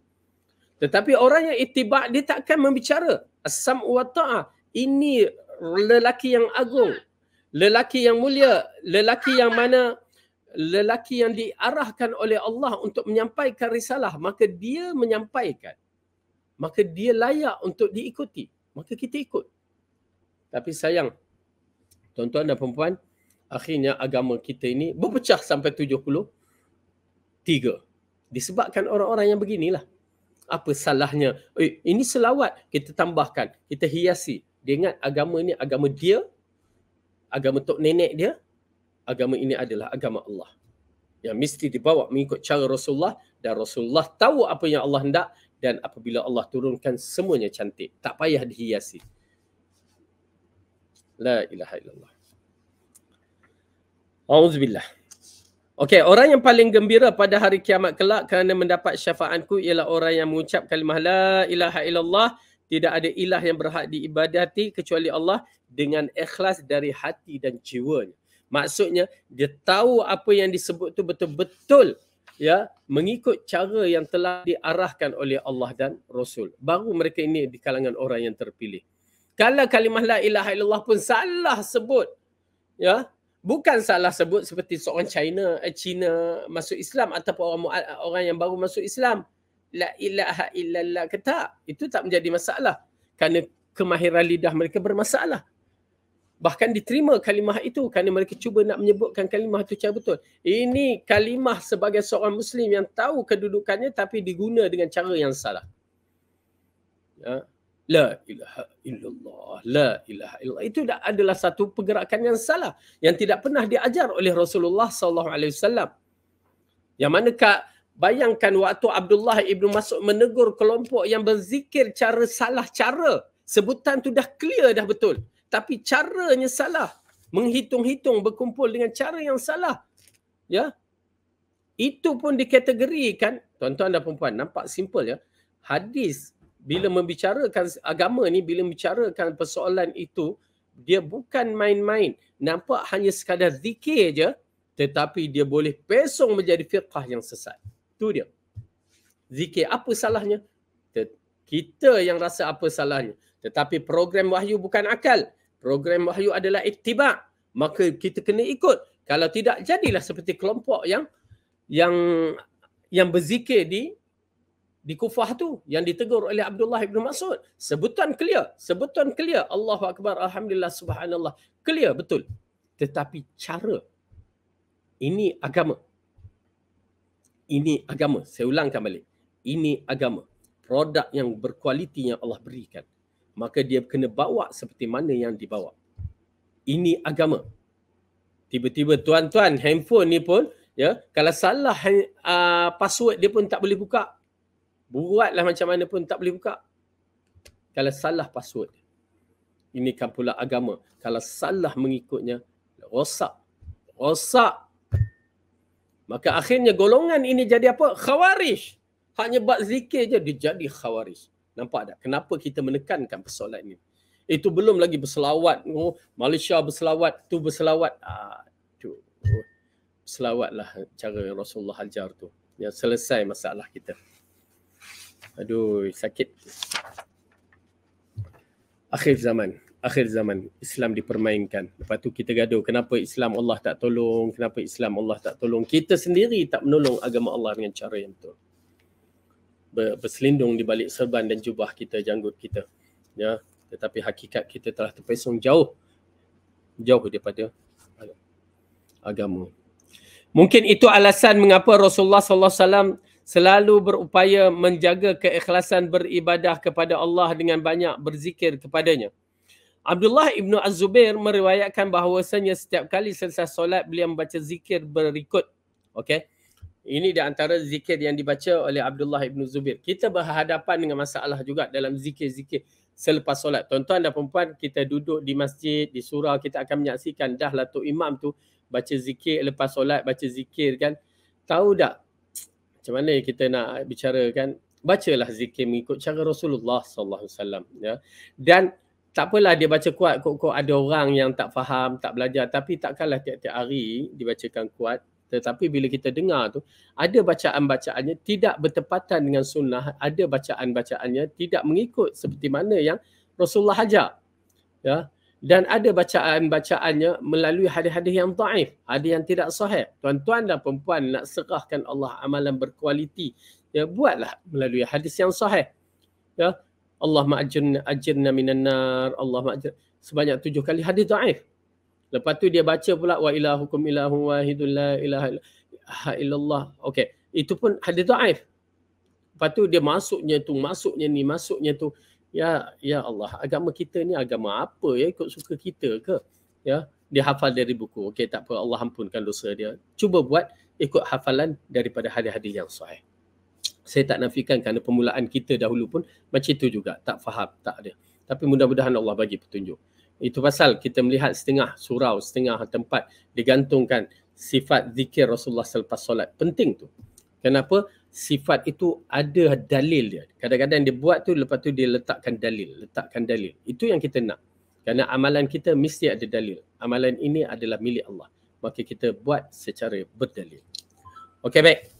Tetapi orang yang itibak dia takkan membicara. Asam wa taah. Ini lelaki yang agung. Lelaki yang mulia. Lelaki yang mana lelaki yang diarahkan oleh Allah untuk menyampaikan risalah maka dia menyampaikan maka dia layak untuk diikuti maka kita ikut tapi sayang tuan-tuan dan puan akhirnya agama kita ini berpecah sampai 73 disebabkan orang-orang yang beginilah apa salahnya eh, ini selawat kita tambahkan kita hiasi dia ingat agama ini agama dia agama tok nenek dia agama ini adalah agama Allah. Yang mesti dibawa mengikut cara Rasulullah dan Rasulullah tahu apa yang Allah hendak dan apabila Allah turunkan semuanya cantik. Tak payah dihiasi. La ilaha illallah. Alhamdulillah. Okey, orang yang paling gembira pada hari kiamat kelak kerana mendapat syafaatku ialah orang yang mengucap kalimah la ilaha illallah, tidak ada ilah yang berhak diibadati kecuali Allah dengan ikhlas dari hati dan jiwanya. Maksudnya dia tahu apa yang disebut tu betul-betul ya mengikut cara yang telah diarahkan oleh Allah dan Rasul. Baru mereka ini di kalangan orang yang terpilih. Kalau kalimah la ilaha illallah pun salah sebut. Ya, bukan salah sebut seperti seorang China, eh, China masuk Islam ataupun orang orang yang baru masuk Islam. La ilaha illallah kata itu tak menjadi masalah. Kerana kemahiran lidah mereka bermasalah bahkan diterima kalimah itu kerana mereka cuba nak menyebutkan kalimah itu secara betul. Ini kalimah sebagai seorang Muslim yang tahu kedudukannya tapi diguna dengan cara yang salah. Ya. La ilaha illallah, la ilaha illallah. Itu dah adalah satu pergerakan yang salah yang tidak pernah diajar oleh Rasulullah SAW. Yang mana Yang bayangkan waktu Abdullah ibn Mas'ud menegur kelompok yang berzikir cara salah cara. Sebutan tu dah clear dah betul tapi caranya salah menghitung-hitung berkumpul dengan cara yang salah ya itu pun dikategorikan tuan-tuan dan puan nampak simple ya hadis bila membicarakan agama ni bila membicarakan persoalan itu dia bukan main-main nampak hanya sekadar zikir je tetapi dia boleh pesong menjadi fiqah yang sesat tu dia zikir apa salahnya kita yang rasa apa salahnya tetapi program wahyu bukan akal program wahyu adalah ittiba' maka kita kena ikut kalau tidak jadilah seperti kelompok yang yang yang berzikir di di Kufah tu yang ditegur oleh Abdullah ibn Mas'ud sebutan clear sebutan clear Allahu akbar alhamdulillah subhanallah clear betul tetapi cara ini agama ini agama saya ulangkan balik ini agama produk yang berkualiti yang Allah berikan maka dia kena bawa seperti mana yang dibawa. Ini agama. Tiba-tiba tuan-tuan handphone ni pun ya kalau salah uh, password dia pun tak boleh buka. Buatlah macam mana pun tak boleh buka. Kalau salah password. Ini kan pula agama. Kalau salah mengikutnya rosak. Rosak. Maka akhirnya golongan ini jadi apa? Khawarij. Hanya buat zikir je dia jadi khawarij. Nampak tak? Kenapa kita menekankan persoalan ini? Itu belum lagi berselawat. Oh, Malaysia berselawat, tu berselawat. Ah, tu. Oh, selawatlah cara Rasulullah ajar tu. Yang selesai masalah kita. Aduh, sakit. Akhir zaman. Akhir zaman Islam dipermainkan. Lepas tu kita gaduh kenapa Islam Allah tak tolong, kenapa Islam Allah tak tolong. Kita sendiri tak menolong agama Allah dengan cara yang betul berselindung di balik serban dan jubah kita janggut kita ya tetapi hakikat kita telah terpesong jauh jauh daripada agama mungkin itu alasan mengapa Rasulullah sallallahu alaihi wasallam selalu berupaya menjaga keikhlasan beribadah kepada Allah dengan banyak berzikir kepadanya Abdullah ibnu Az-Zubair meriwayatkan bahawasanya setiap kali selesai solat beliau membaca zikir berikut okay? Ini di antara zikir yang dibaca oleh Abdullah ibn Zubir. Kita berhadapan dengan masalah juga dalam zikir-zikir selepas solat. Tuan-tuan dan perempuan, kita duduk di masjid, di surau, kita akan menyaksikan dah tu Imam tu baca zikir lepas solat, baca zikir kan. Tahu tak macam mana kita nak bicara kan? Bacalah zikir mengikut cara Rasulullah SAW. Ya. Dan tak apalah dia baca kuat, kok-kok ada orang yang tak faham, tak belajar. Tapi takkanlah tiap-tiap hari dibacakan kuat, tetapi bila kita dengar tu ada bacaan-bacaannya tidak bertepatan dengan sunnah ada bacaan-bacaannya tidak mengikut seperti mana yang Rasulullah ajar ya dan ada bacaan-bacaannya melalui hadis-hadis yang ta'if, hadis yang tidak sahih tuan-tuan dan puan-puan nak serahkan Allah amalan berkualiti ya buatlah melalui hadis yang sahih ya Allah ma'ajirna ajirna minan nar Allah ma'ajirna sebanyak tujuh kali hadis ta'if. Lepas tu dia baca pula wa ilahukum ilahu wahidul la ilaha ha, illallah. Okay, Itu pun hadis dhaif. Lepas tu dia masuknya tu, masuknya ni, masuknya tu. Ya ya Allah, agama kita ni agama apa ya ikut suka kita ke? Ya, dia hafal dari buku. Okay tak apa Allah ampunkan dosa dia. Cuba buat ikut hafalan daripada hadith-hadith yang sahih. Saya tak nafikan kerana permulaan kita dahulu pun macam itu juga. Tak faham, tak ada. Tapi mudah-mudahan Allah bagi petunjuk. Itu pasal kita melihat setengah surau, setengah tempat digantungkan sifat zikir Rasulullah selepas solat. Penting tu. Kenapa? Sifat itu ada dalil dia. Kadang-kadang dia buat tu lepas tu dia letakkan dalil. Letakkan dalil. Itu yang kita nak. Kerana amalan kita mesti ada dalil. Amalan ini adalah milik Allah. Maka kita buat secara berdalil. Okay, baik.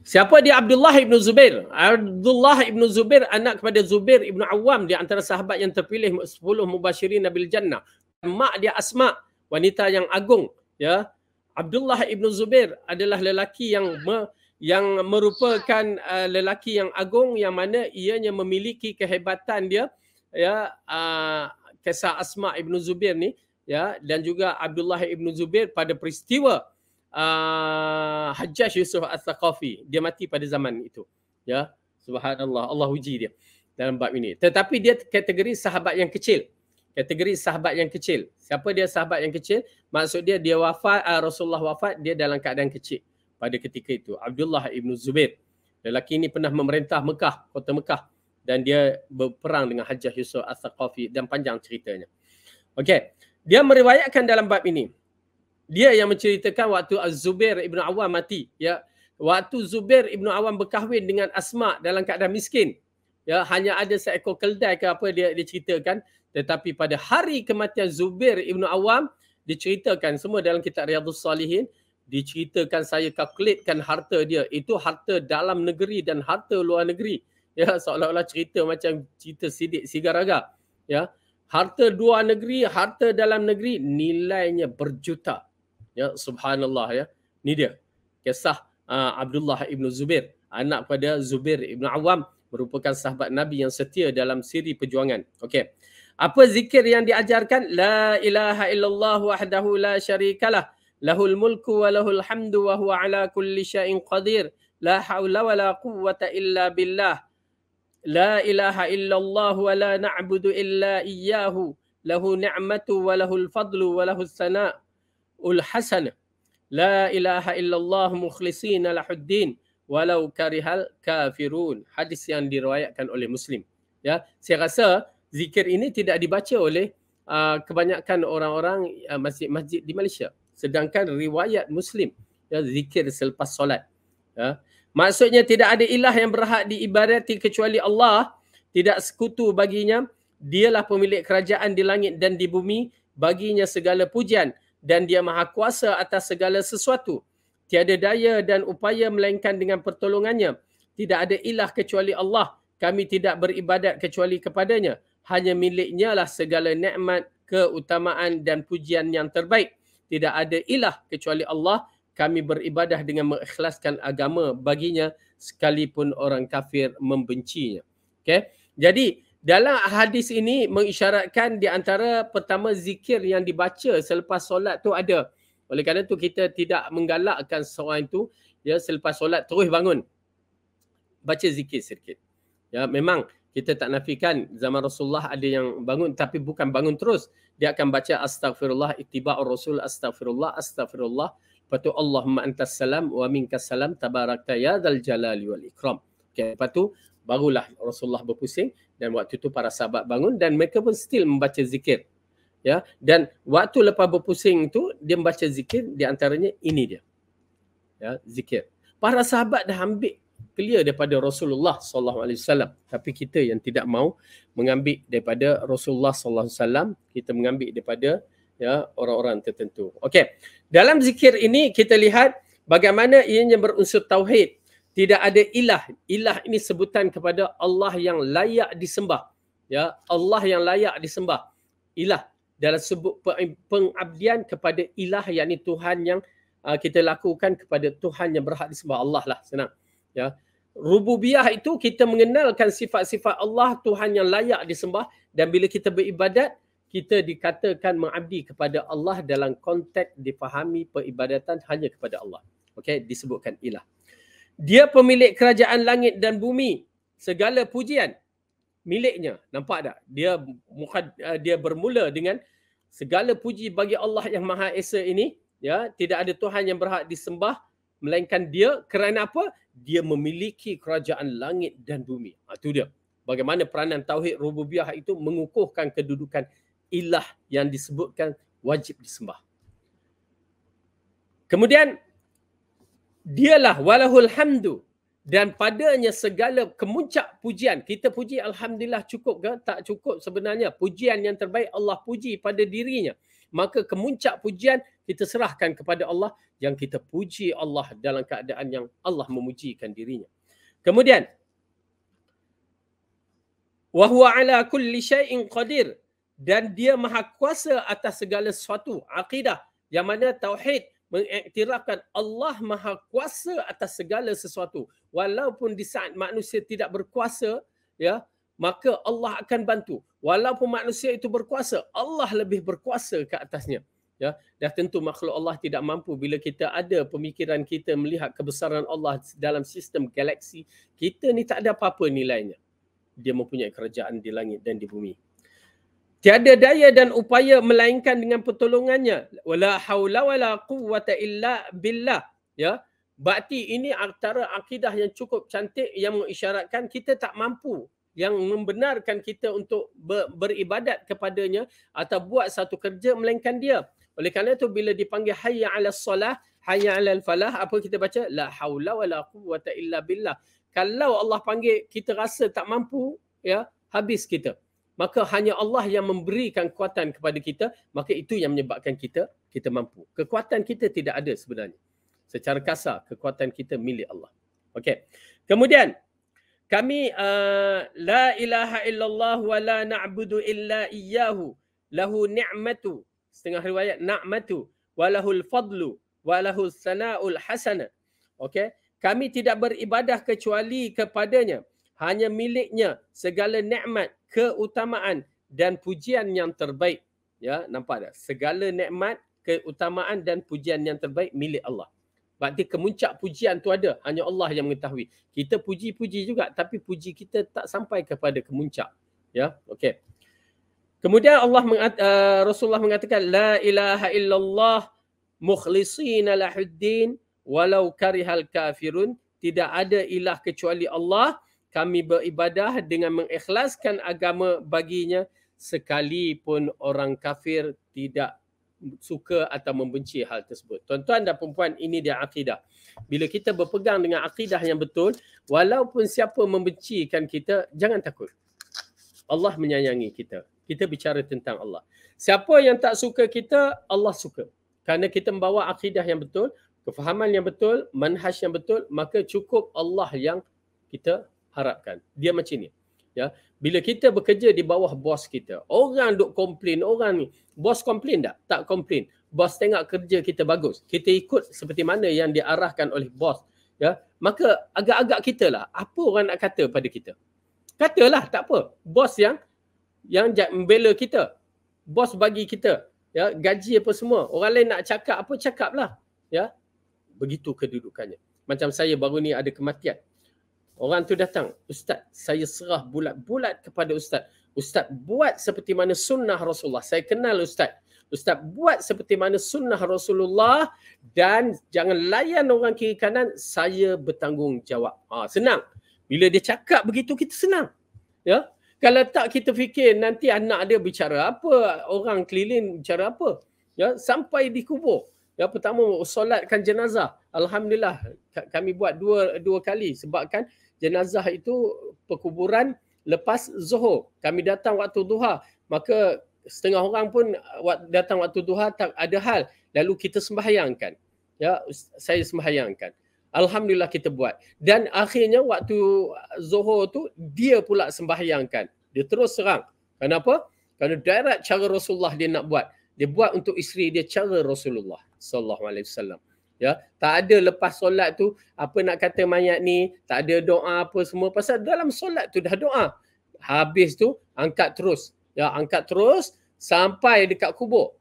Siapa dia Abdullah ibn Zubair? Abdullah ibn Zubair anak kepada Zubair ibn Awam di antara sahabat yang terpilih 10 Mubashirin Nabil Jannah. Mak dia Asma, wanita yang agung. Ya, Abdullah ibn Zubair adalah lelaki yang me, yang merupakan uh, lelaki yang agung yang mana ianya memiliki kehebatan dia ya uh, kisah Asma ibn Zubair ni ya dan juga Abdullah ibn Zubair pada peristiwa uh, Hajjaj Yusuf Al-Thaqafi. Dia mati pada zaman itu. Ya, subhanallah. Allah uji dia dalam bab ini. Tetapi dia kategori sahabat yang kecil. Kategori sahabat yang kecil. Siapa dia sahabat yang kecil? Maksud dia, dia wafat, uh, Rasulullah wafat, dia dalam keadaan kecil pada ketika itu. Abdullah Ibn Zubair. Lelaki ini pernah memerintah Mekah, kota Mekah. Dan dia berperang dengan Hajjah Yusuf Al-Thaqafi dan panjang ceritanya. Okey. Dia meriwayatkan dalam bab ini dia yang menceritakan waktu Zubair Ibn Awam mati ya waktu Zubair Ibn Awam berkahwin dengan Asma dalam keadaan miskin ya hanya ada seekor keldai ke apa dia diceritakan tetapi pada hari kematian Zubair Ibn Awam diceritakan semua dalam kitab Riyadhus Salihin diceritakan saya kalkulatkan harta dia itu harta dalam negeri dan harta luar negeri ya seolah-olah cerita macam cerita sidik sigaraga ya harta luar negeri harta dalam negeri nilainya berjuta ya subhanallah ya ni dia kisah uh, Abdullah ibn Zubair anak pada Zubair ibn Awam merupakan sahabat Nabi yang setia dalam siri perjuangan okey apa zikir yang diajarkan la ilaha illallah wahdahu la syarikalah lahul mulku wa lahul hamdu wa huwa ala kulli syai'in qadir la haula wa la quwwata illa billah la ilaha illallah wa la na'budu illa iyyahu lahu ni'matu wa lahul fadlu wa lahul sana' ul hasan la ilaha illallah mukhlisin lahuddin walau karihal kafirun hadis yang diriwayatkan oleh muslim ya saya rasa zikir ini tidak dibaca oleh uh, kebanyakan orang-orang uh, masjid-masjid di Malaysia sedangkan riwayat muslim ya zikir selepas solat ya maksudnya tidak ada ilah yang berhak diibadati kecuali Allah tidak sekutu baginya dialah pemilik kerajaan di langit dan di bumi baginya segala pujian dan dia maha kuasa atas segala sesuatu. Tiada daya dan upaya melainkan dengan pertolongannya. Tidak ada ilah kecuali Allah. Kami tidak beribadat kecuali kepadanya. Hanya miliknya lah segala nikmat, keutamaan dan pujian yang terbaik. Tidak ada ilah kecuali Allah. Kami beribadah dengan mengikhlaskan agama baginya sekalipun orang kafir membencinya. Okay? Jadi, dalam hadis ini mengisyaratkan di antara pertama zikir yang dibaca selepas solat tu ada. Oleh kerana tu kita tidak menggalakkan seorang itu ya selepas solat terus bangun. Baca zikir sedikit. Ya memang kita tak nafikan zaman Rasulullah ada yang bangun tapi bukan bangun terus. Dia akan baca astagfirullah itiba rasul astagfirullah astagfirullah lepas tu Allahumma antas salam wa minkas salam tabarakta ya dzal jalali wal ikram. Okay, lepas tu barulah Rasulullah berpusing dan waktu tu para sahabat bangun dan mereka pun still membaca zikir ya dan waktu lepas berpusing tu dia membaca zikir di antaranya ini dia ya zikir para sahabat dah ambil clear daripada Rasulullah sallallahu alaihi wasallam tapi kita yang tidak mau mengambil daripada Rasulullah sallallahu alaihi wasallam kita mengambil daripada ya orang-orang tertentu okey dalam zikir ini kita lihat bagaimana ianya berunsur tauhid tidak ada ilah. Ilah ini sebutan kepada Allah yang layak disembah. Ya, Allah yang layak disembah. Ilah dalam sebut pengabdian kepada ilah yakni Tuhan yang uh, kita lakukan kepada Tuhan yang berhak disembah Allah lah senang. Ya. Rububiyah itu kita mengenalkan sifat-sifat Allah Tuhan yang layak disembah dan bila kita beribadat kita dikatakan mengabdi kepada Allah dalam konteks difahami peribadatan hanya kepada Allah. Okey disebutkan ilah. Dia pemilik kerajaan langit dan bumi. Segala pujian miliknya. Nampak tak? Dia eh, dia bermula dengan segala puji bagi Allah yang Maha Esa ini. Ya, tidak ada Tuhan yang berhak disembah melainkan dia kerana apa? Dia memiliki kerajaan langit dan bumi. Ha, itu dia. Bagaimana peranan Tauhid Rububiah itu mengukuhkan kedudukan ilah yang disebutkan wajib disembah. Kemudian dialah walahul hamdu dan padanya segala kemuncak pujian kita puji alhamdulillah cukup ke tak cukup sebenarnya pujian yang terbaik Allah puji pada dirinya maka kemuncak pujian kita serahkan kepada Allah yang kita puji Allah dalam keadaan yang Allah memujikan dirinya kemudian wa huwa ala kulli shay'in qadir dan dia maha kuasa atas segala sesuatu aqidah yang mana tauhid mengiktirafkan Allah maha kuasa atas segala sesuatu. Walaupun di saat manusia tidak berkuasa, ya, maka Allah akan bantu. Walaupun manusia itu berkuasa, Allah lebih berkuasa ke atasnya. Ya, dah tentu makhluk Allah tidak mampu bila kita ada pemikiran kita melihat kebesaran Allah dalam sistem galaksi, kita ni tak ada apa-apa nilainya. Dia mempunyai kerajaan di langit dan di bumi tiada daya dan upaya melainkan dengan pertolongannya wala haula wala quwwata illa billah ya bakti ini antara akidah yang cukup cantik yang mengisyaratkan kita tak mampu yang membenarkan kita untuk ber, beribadat kepadanya atau buat satu kerja melainkan dia oleh kerana itu bila dipanggil hayya 'alas solah hayya 'alal falah apa kita baca la haula wala quwwata illa billah kalau Allah panggil kita rasa tak mampu ya habis kita maka hanya Allah yang memberikan kekuatan kepada kita maka itu yang menyebabkan kita kita mampu kekuatan kita tidak ada sebenarnya secara kasar kekuatan kita milik Allah okey kemudian kami uh, la ilaha illallah wa la na'budu illa iyyahu lahu ni'matu setengah riwayat na'matu al fadlu walahul sana'ul hasana okey kami tidak beribadah kecuali kepadanya hanya miliknya segala nikmat, keutamaan dan pujian yang terbaik. Ya, nampak tak? Segala nikmat, keutamaan dan pujian yang terbaik milik Allah. Berarti kemuncak pujian tu ada. Hanya Allah yang mengetahui. Kita puji-puji juga tapi puji kita tak sampai kepada kemuncak. Ya, okey. Kemudian Allah mengat, uh, Rasulullah mengatakan la ilaha illallah mukhlisin lahuddin walau karihal kafirun tidak ada ilah kecuali Allah kami beribadah dengan mengikhlaskan agama baginya sekalipun orang kafir tidak suka atau membenci hal tersebut. Tuan-tuan dan puan ini dia akidah. Bila kita berpegang dengan akidah yang betul, walaupun siapa membencikan kita, jangan takut. Allah menyayangi kita. Kita bicara tentang Allah. Siapa yang tak suka kita, Allah suka. Kerana kita membawa akidah yang betul, kefahaman yang betul, manhaj yang betul, maka cukup Allah yang kita harapkan. Dia macam ni. Ya. Bila kita bekerja di bawah bos kita, orang duk komplain, orang ni. Bos komplain tak? Tak komplain. Bos tengok kerja kita bagus. Kita ikut seperti mana yang diarahkan oleh bos. Ya. Maka agak-agak kita lah. Apa orang nak kata pada kita? Katalah tak apa. Bos yang yang membela kita. Bos bagi kita. Ya. Gaji apa semua. Orang lain nak cakap apa cakap lah. Ya. Begitu kedudukannya. Macam saya baru ni ada kematian. Orang tu datang, Ustaz saya serah bulat-bulat kepada Ustaz. Ustaz buat seperti mana sunnah Rasulullah. Saya kenal Ustaz. Ustaz buat seperti mana sunnah Rasulullah dan jangan layan orang kiri kanan, saya bertanggungjawab. Ha, senang. Bila dia cakap begitu, kita senang. Ya? Kalau tak kita fikir nanti anak dia bicara apa, orang keliling bicara apa. Ya? Sampai di kubur. Ya, pertama, solatkan jenazah. Alhamdulillah, kami buat dua dua kali sebabkan jenazah itu perkuburan lepas Zuhur. Kami datang waktu duha, maka setengah orang pun uh, datang waktu duha tak ada hal. Lalu kita sembahyangkan. Ya, saya sembahyangkan. Alhamdulillah kita buat. Dan akhirnya waktu Zuhur tu dia pula sembahyangkan. Dia terus serang. Kenapa? Kerana direct cara Rasulullah dia nak buat. Dia buat untuk isteri dia cara Rasulullah sallallahu alaihi wasallam ya tak ada lepas solat tu apa nak kata mayat ni tak ada doa apa semua pasal dalam solat tu dah doa habis tu angkat terus ya angkat terus sampai dekat kubur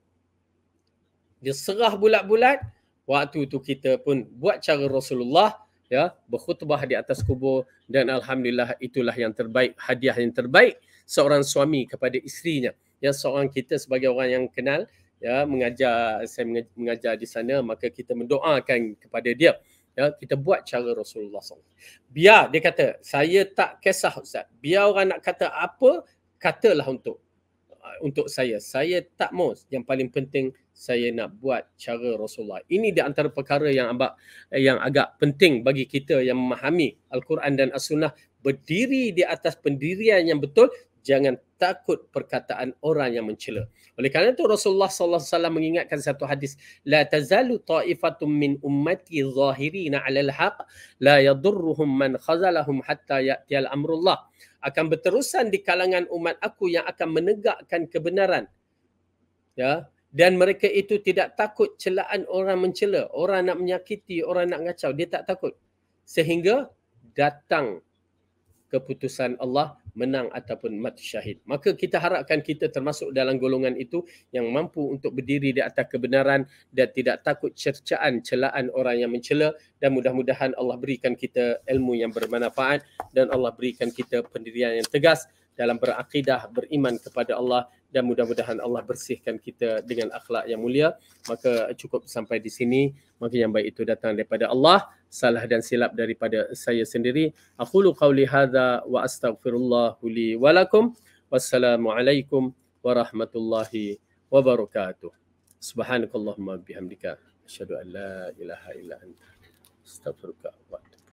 dia serah bulat-bulat waktu tu kita pun buat cara Rasulullah ya berkhutbah di atas kubur dan alhamdulillah itulah yang terbaik hadiah yang terbaik seorang suami kepada isterinya yang seorang kita sebagai orang yang kenal ya mengajar saya mengajar di sana maka kita mendoakan kepada dia ya kita buat cara Rasulullah SAW. biar dia kata saya tak kisah ustaz biar orang nak kata apa katalah untuk untuk saya saya tak mau yang paling penting saya nak buat cara Rasulullah ini di antara perkara yang agak yang agak penting bagi kita yang memahami al-Quran dan as-sunnah berdiri di atas pendirian yang betul jangan takut perkataan orang yang mencela. Oleh kerana itu Rasulullah sallallahu alaihi wasallam mengingatkan satu hadis la tazalu ta'ifatum min ummati zahirina 'alal haq la yadurruhum man khazalahum hatta ya'ti al-amrullah. Akan berterusan di kalangan umat aku yang akan menegakkan kebenaran. Ya, dan mereka itu tidak takut celaan orang mencela, orang nak menyakiti, orang nak ngacau, dia tak takut. Sehingga datang keputusan Allah menang ataupun mati syahid. Maka kita harapkan kita termasuk dalam golongan itu yang mampu untuk berdiri di atas kebenaran dan tidak takut cercaan, celaan orang yang mencela dan mudah-mudahan Allah berikan kita ilmu yang bermanfaat dan Allah berikan kita pendirian yang tegas dalam berakidah, beriman kepada Allah dan mudah-mudahan Allah bersihkan kita dengan akhlak yang mulia. Maka cukup sampai di sini. Maka yang baik itu datang daripada Allah salah dan silap daripada saya sendiri. Aqulu qawli hadha wa astaghfirullahu li wa Wassalamualaikum warahmatullahi wabarakatuh. Subhanakallahumma bihamdika. Asyadu an ilaha illa anta. Astaghfirullah.